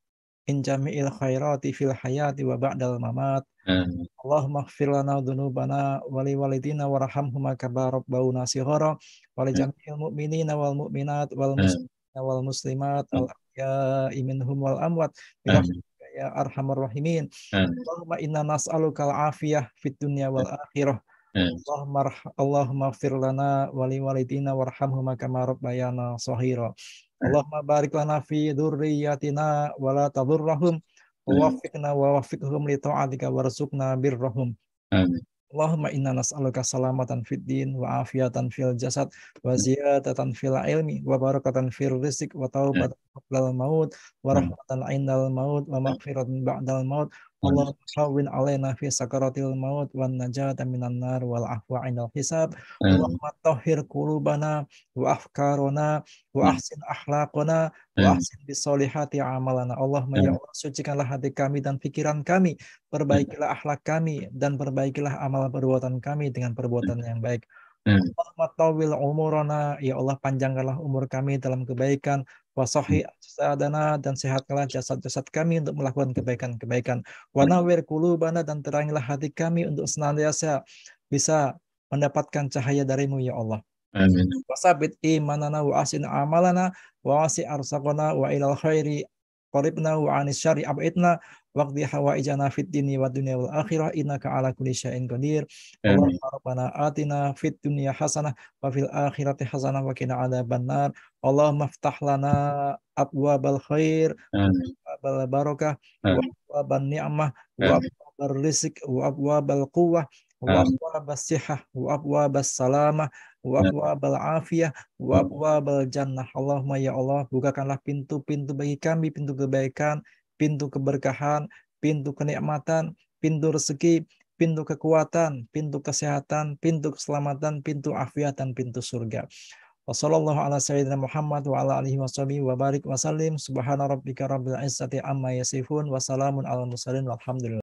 in jami'il khairati fil hayati wa ba'dal mamat. Amin. Hmm. Allahumma ighfir lana dhunubana wa li walidina warhamhuma kama rabbauna sighara wa li hmm. jami'il mu'minina wal mu'minat wal muslimina hmm. wal muslimat al ahya'i minhum wal amwat ya arhamar rahimin. Allahumma inna nas'aluka al afiyah fid dunya wal akhirah. Allahumma Allahumma ighfir lana wa li walidina warhamhuma kama rabbayana shaghira. Allahumma barik lana fi dzurriyyatina wa la tadurrahum wawafikna hmm. wa waffiqhum li ta'atika warzuqna birrahum. Amin. Hmm. Allahumma inna nas'aluka salamatan fid din wa afiyatan fil jasad wa hmm. ziyadatan fil ilmi wa barakatan fil rizq wa taubatan al maut wa rahmatan indal maut wa maghfiratan ba'dal maut Allah hawin alaina fi sakaratil maut wan najata minan nar wal afwa inal hisab. Allahumma tahhir qulubana wa afkarona wa ahsin akhlaqana wa ahsin bisolihati amalana. Allahumma ya Allah sucikanlah hati kami dan pikiran kami, perbaikilah akhlak kami dan perbaikilah amal perbuatan kami dengan perbuatan yang baik. Allahumma tawil umurana, ya Allah panjangkanlah umur kami dalam kebaikan, wasohi hmm. adana dan sehatkanlah jasad-jasad kami untuk melakukan kebaikan-kebaikan. Hmm. Wanawir kulubana dan terangilah hati kami untuk senantiasa bisa mendapatkan cahaya darimu ya Allah. Amin. Wasabit imanana wa asin amalana wa asi arsakona wa ilal khairi qaribna wa anis syari ab'idna waqdi hawaijana fid dini wa dunia wal akhirah innaka ala kulli syai'in qadir Allahumma ya rabbana atina fid dunia hasanah wa fil akhirati hasanah wa ala adzabannar Allahumma ftah lana bal khair bal barakah wa bal ni'mah wa bal rizq wa bal quwah وأبواب الصحة وأبواب السلامة وأبواب al-afiyah wa nah. abwabal nah. hmm. jannah Allahumma ya Allah bukakanlah pintu-pintu bagi kami pintu kebaikan pintu keberkahan pintu kenikmatan pintu rezeki pintu kekuatan pintu kesehatan pintu keselamatan pintu afiat dan pintu surga Wassallallahu ala sayyidina Muhammad wa ala alihi wa sahbihi wa barik wa sallim. Subhana rabbika rabbil izzati amma yasifun. Wassalamun ala mursalin walhamdulillah.